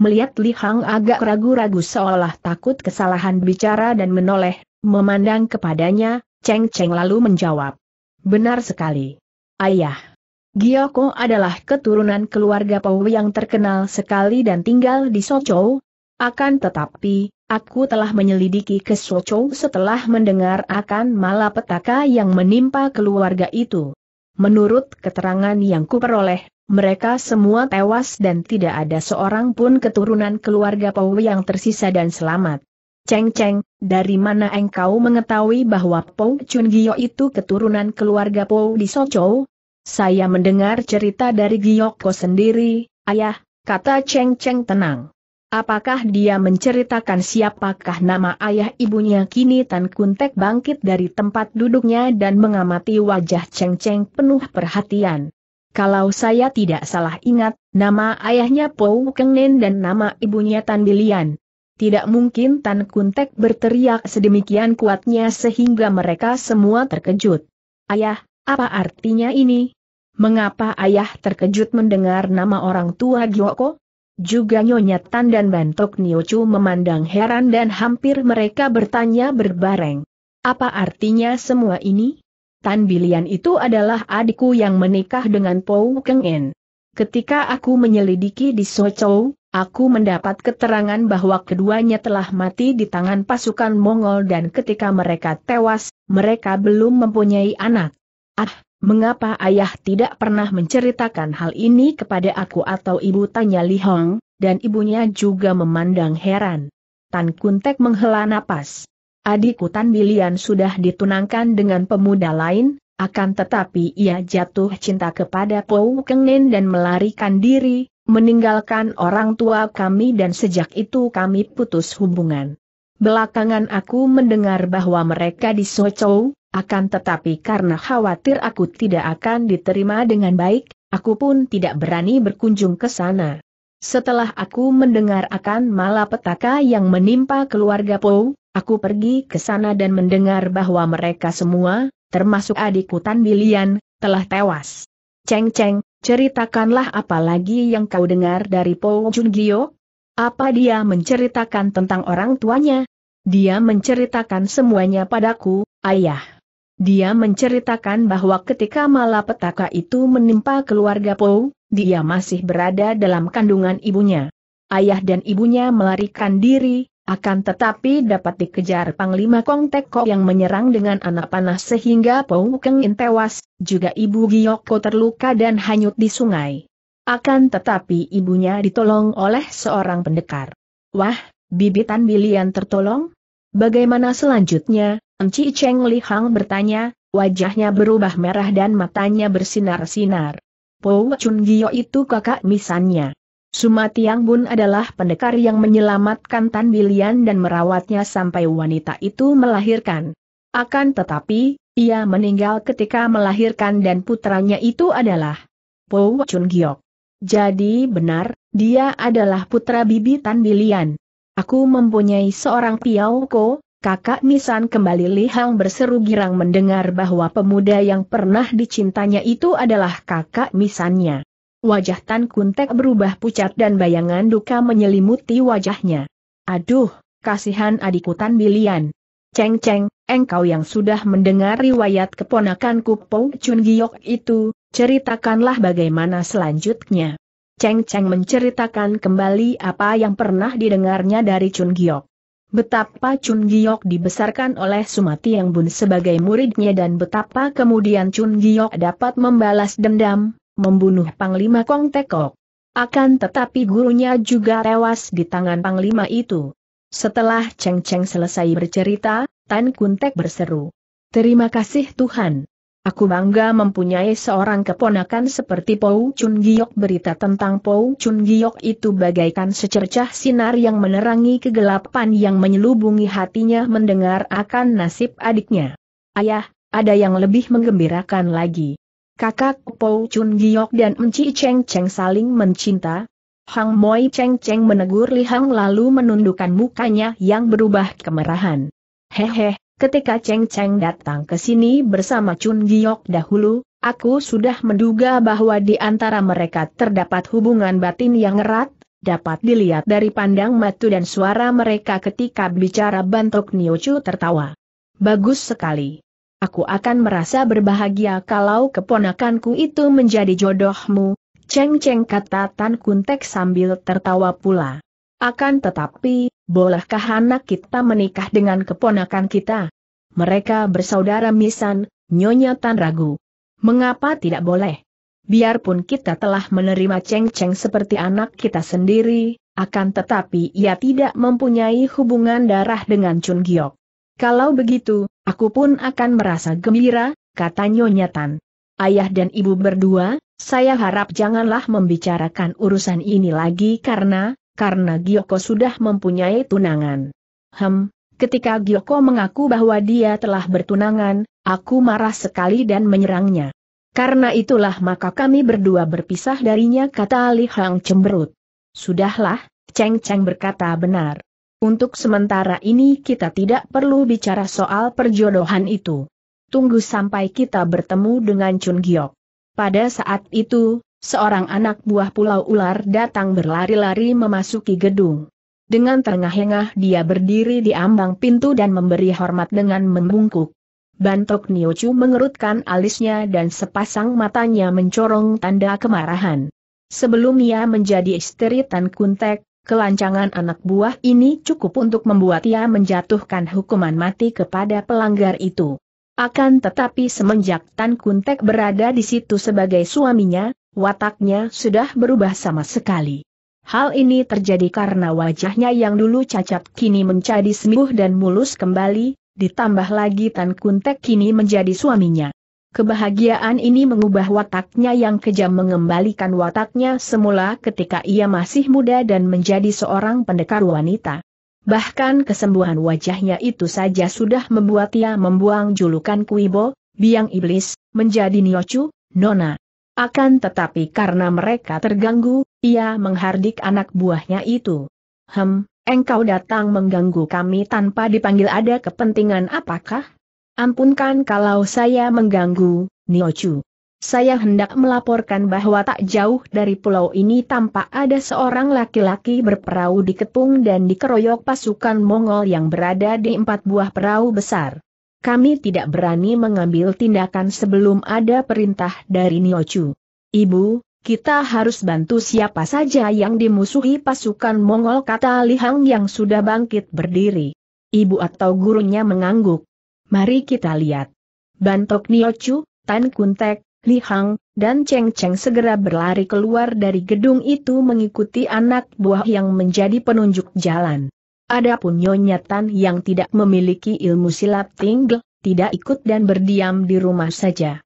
Melihat Li Hang agak ragu-ragu seolah takut kesalahan bicara dan menoleh, memandang kepadanya, Cheng Cheng lalu menjawab. Benar sekali. Ayah. Gioko adalah keturunan keluarga Pau yang terkenal sekali dan tinggal di Sochou. Akan tetapi, aku telah menyelidiki ke Sochou setelah mendengar akan malapetaka yang menimpa keluarga itu. Menurut keterangan yang kuperoleh, mereka semua tewas dan tidak ada seorang pun keturunan keluarga Pau yang tersisa dan selamat. Ceng Ceng, dari mana engkau mengetahui bahwa Pau Chun Gio itu keturunan keluarga Pau di Sochou? Saya mendengar cerita dari Giyoko sendiri, ayah, kata Cheng Cheng tenang. Apakah dia menceritakan siapakah nama ayah ibunya kini Tan Kuntek bangkit dari tempat duduknya dan mengamati wajah Cheng Cheng penuh perhatian. Kalau saya tidak salah ingat, nama ayahnya Pou Kengnen dan nama ibunya Tan Bilian. Tidak mungkin Tan Kuntek berteriak sedemikian kuatnya sehingga mereka semua terkejut. Ayah, apa artinya ini? Mengapa ayah terkejut mendengar nama orang tua Gyoko? Juga Nyonya Tan dan Bantok Niochu memandang heran dan hampir mereka bertanya berbareng. Apa artinya semua ini? Tan Bilian itu adalah adikku yang menikah dengan Pou Keng En. Ketika aku menyelidiki di Sochou, Aku mendapat keterangan bahwa keduanya telah mati di tangan pasukan Mongol dan ketika mereka tewas, mereka belum mempunyai anak. Ah, Mengapa ayah tidak pernah menceritakan hal ini kepada aku atau ibu tanya Li Hong, dan ibunya juga memandang heran. Tan Kuntek menghela napas. Adikku Tan Bilian sudah ditunangkan dengan pemuda lain, akan tetapi ia jatuh cinta kepada Pou Nen dan melarikan diri, meninggalkan orang tua kami dan sejak itu kami putus hubungan. Belakangan aku mendengar bahwa mereka di Sochou, akan tetapi karena khawatir aku tidak akan diterima dengan baik, aku pun tidak berani berkunjung ke sana. Setelah aku mendengar akan malapetaka yang menimpa keluarga Po, aku pergi ke sana dan mendengar bahwa mereka semua, termasuk adikku Tan Bilian, telah tewas. Ceng Ceng, ceritakanlah apa lagi yang kau dengar dari Po Jun Gyo? Apa dia menceritakan tentang orang tuanya? Dia menceritakan semuanya padaku, ayah. Dia menceritakan bahwa ketika malapetaka itu menimpa keluarga Po, dia masih berada dalam kandungan ibunya. Ayah dan ibunya melarikan diri, akan tetapi dapat dikejar Panglima Kong Teko yang menyerang dengan anak panah sehingga Po Keng In tewas, juga ibu Giyoko terluka dan hanyut di sungai. Akan tetapi ibunya ditolong oleh seorang pendekar. Wah, bibitan bilian tertolong? Bagaimana selanjutnya? Enci Cheng Li Hang bertanya, wajahnya berubah merah dan matanya bersinar-sinar. Po Chun Gio itu kakak misannya. Sumatiang Bun adalah pendekar yang menyelamatkan Tan Bilian dan merawatnya sampai wanita itu melahirkan. Akan tetapi, ia meninggal ketika melahirkan dan putranya itu adalah Po Chun Giok. Jadi benar, dia adalah putra bibi Tan Bilian. Aku mempunyai seorang piauko, kakak nisan kembali Lihang berseru girang mendengar bahwa pemuda yang pernah dicintanya itu adalah kakak Nisannya. Wajah Tan Kuntek berubah pucat dan bayangan duka menyelimuti wajahnya. Aduh, kasihan adikku Tan Bilian. Ceng Ceng, engkau yang sudah mendengar riwayat keponakanku Pou Chun Giok itu, ceritakanlah bagaimana selanjutnya. Cheng Cheng menceritakan kembali apa yang pernah didengarnya dari Chun Giok. Betapa Chun Giok dibesarkan oleh Sumati Yang Bun sebagai muridnya dan betapa kemudian Chun Giok dapat membalas dendam, membunuh Panglima Kong Tekok. Akan tetapi gurunya juga tewas di tangan Panglima itu. Setelah Cheng Cheng selesai bercerita, Tan Kuntek berseru. Terima kasih Tuhan. Aku bangga mempunyai seorang keponakan seperti Pou Chun Giok berita tentang Pou Chun Giok itu bagaikan secercah sinar yang menerangi kegelapan yang menyelubungi hatinya mendengar akan nasib adiknya. Ayah, ada yang lebih menggembirakan lagi. Kakak Pou Chun Giok dan Enci Cheng Cheng saling mencinta. Hang Moi Cheng Cheng menegur Li Hang lalu menundukkan mukanya yang berubah kemerahan. Hehe, Ketika Cheng Cheng datang ke sini bersama Chun Giok dahulu, aku sudah menduga bahwa di antara mereka terdapat hubungan batin yang erat, dapat dilihat dari pandang matu dan suara mereka ketika bicara bantok Chu tertawa. Bagus sekali. Aku akan merasa berbahagia kalau keponakanku itu menjadi jodohmu, Cheng Cheng kata Tan Kuntek sambil tertawa pula. Akan tetapi, bolehkah anak kita menikah dengan keponakan kita? Mereka bersaudara misan, Nyonya Tan ragu. Mengapa tidak boleh? Biarpun kita telah menerima ceng-ceng seperti anak kita sendiri, akan tetapi ia tidak mempunyai hubungan darah dengan Chun Giok. Kalau begitu, aku pun akan merasa gembira, kata Nyonya Tan. Ayah dan ibu berdua, saya harap janganlah membicarakan urusan ini lagi karena, karena Gioko sudah mempunyai tunangan. Hem, ketika Gioko mengaku bahwa dia telah bertunangan, aku marah sekali dan menyerangnya. Karena itulah maka kami berdua berpisah darinya kata Li Hang cemberut. Sudahlah, Cheng Cheng berkata benar. Untuk sementara ini kita tidak perlu bicara soal perjodohan itu. Tunggu sampai kita bertemu dengan Chun Giok. Pada saat itu, seorang anak buah pulau ular datang berlari-lari memasuki gedung. Dengan terengah-engah dia berdiri di ambang pintu dan memberi hormat dengan membungkuk. Bantok Niochu mengerutkan alisnya dan sepasang matanya mencorong tanda kemarahan. Sebelum ia menjadi istri Tan Kuntek, kelancangan anak buah ini cukup untuk membuat ia menjatuhkan hukuman mati kepada pelanggar itu. Akan tetapi semenjak Tan Kuntek berada di situ sebagai suaminya, Wataknya sudah berubah sama sekali. Hal ini terjadi karena wajahnya yang dulu cacat kini menjadi sembuh dan mulus kembali, ditambah lagi Tan Kuntek kini menjadi suaminya. Kebahagiaan ini mengubah wataknya yang kejam mengembalikan wataknya semula ketika ia masih muda dan menjadi seorang pendekar wanita. Bahkan kesembuhan wajahnya itu saja sudah membuat ia membuang julukan Kuibo, biang iblis, menjadi Niochu, Nona. Akan tetapi karena mereka terganggu, ia menghardik anak buahnya itu. Hem, engkau datang mengganggu kami tanpa dipanggil ada kepentingan apakah? Ampunkan kalau saya mengganggu, Niochu. Saya hendak melaporkan bahwa tak jauh dari pulau ini tampak ada seorang laki-laki berperahu dikepung dan dikeroyok pasukan Mongol yang berada di empat buah perahu besar kami tidak berani mengambil tindakan sebelum ada perintah dari Niochu. Ibu, kita harus bantu siapa saja yang dimusuhi pasukan Mongol kata Lihang yang sudah bangkit berdiri. Ibu atau gurunya mengangguk. Mari kita lihat. Bantok Niochu, Tan Kuntek, Lihang, dan Cheng Cheng segera berlari keluar dari gedung itu mengikuti anak buah yang menjadi penunjuk jalan. Adapun Nyonya Tan yang tidak memiliki ilmu silat tinggal, tidak ikut dan berdiam di rumah saja.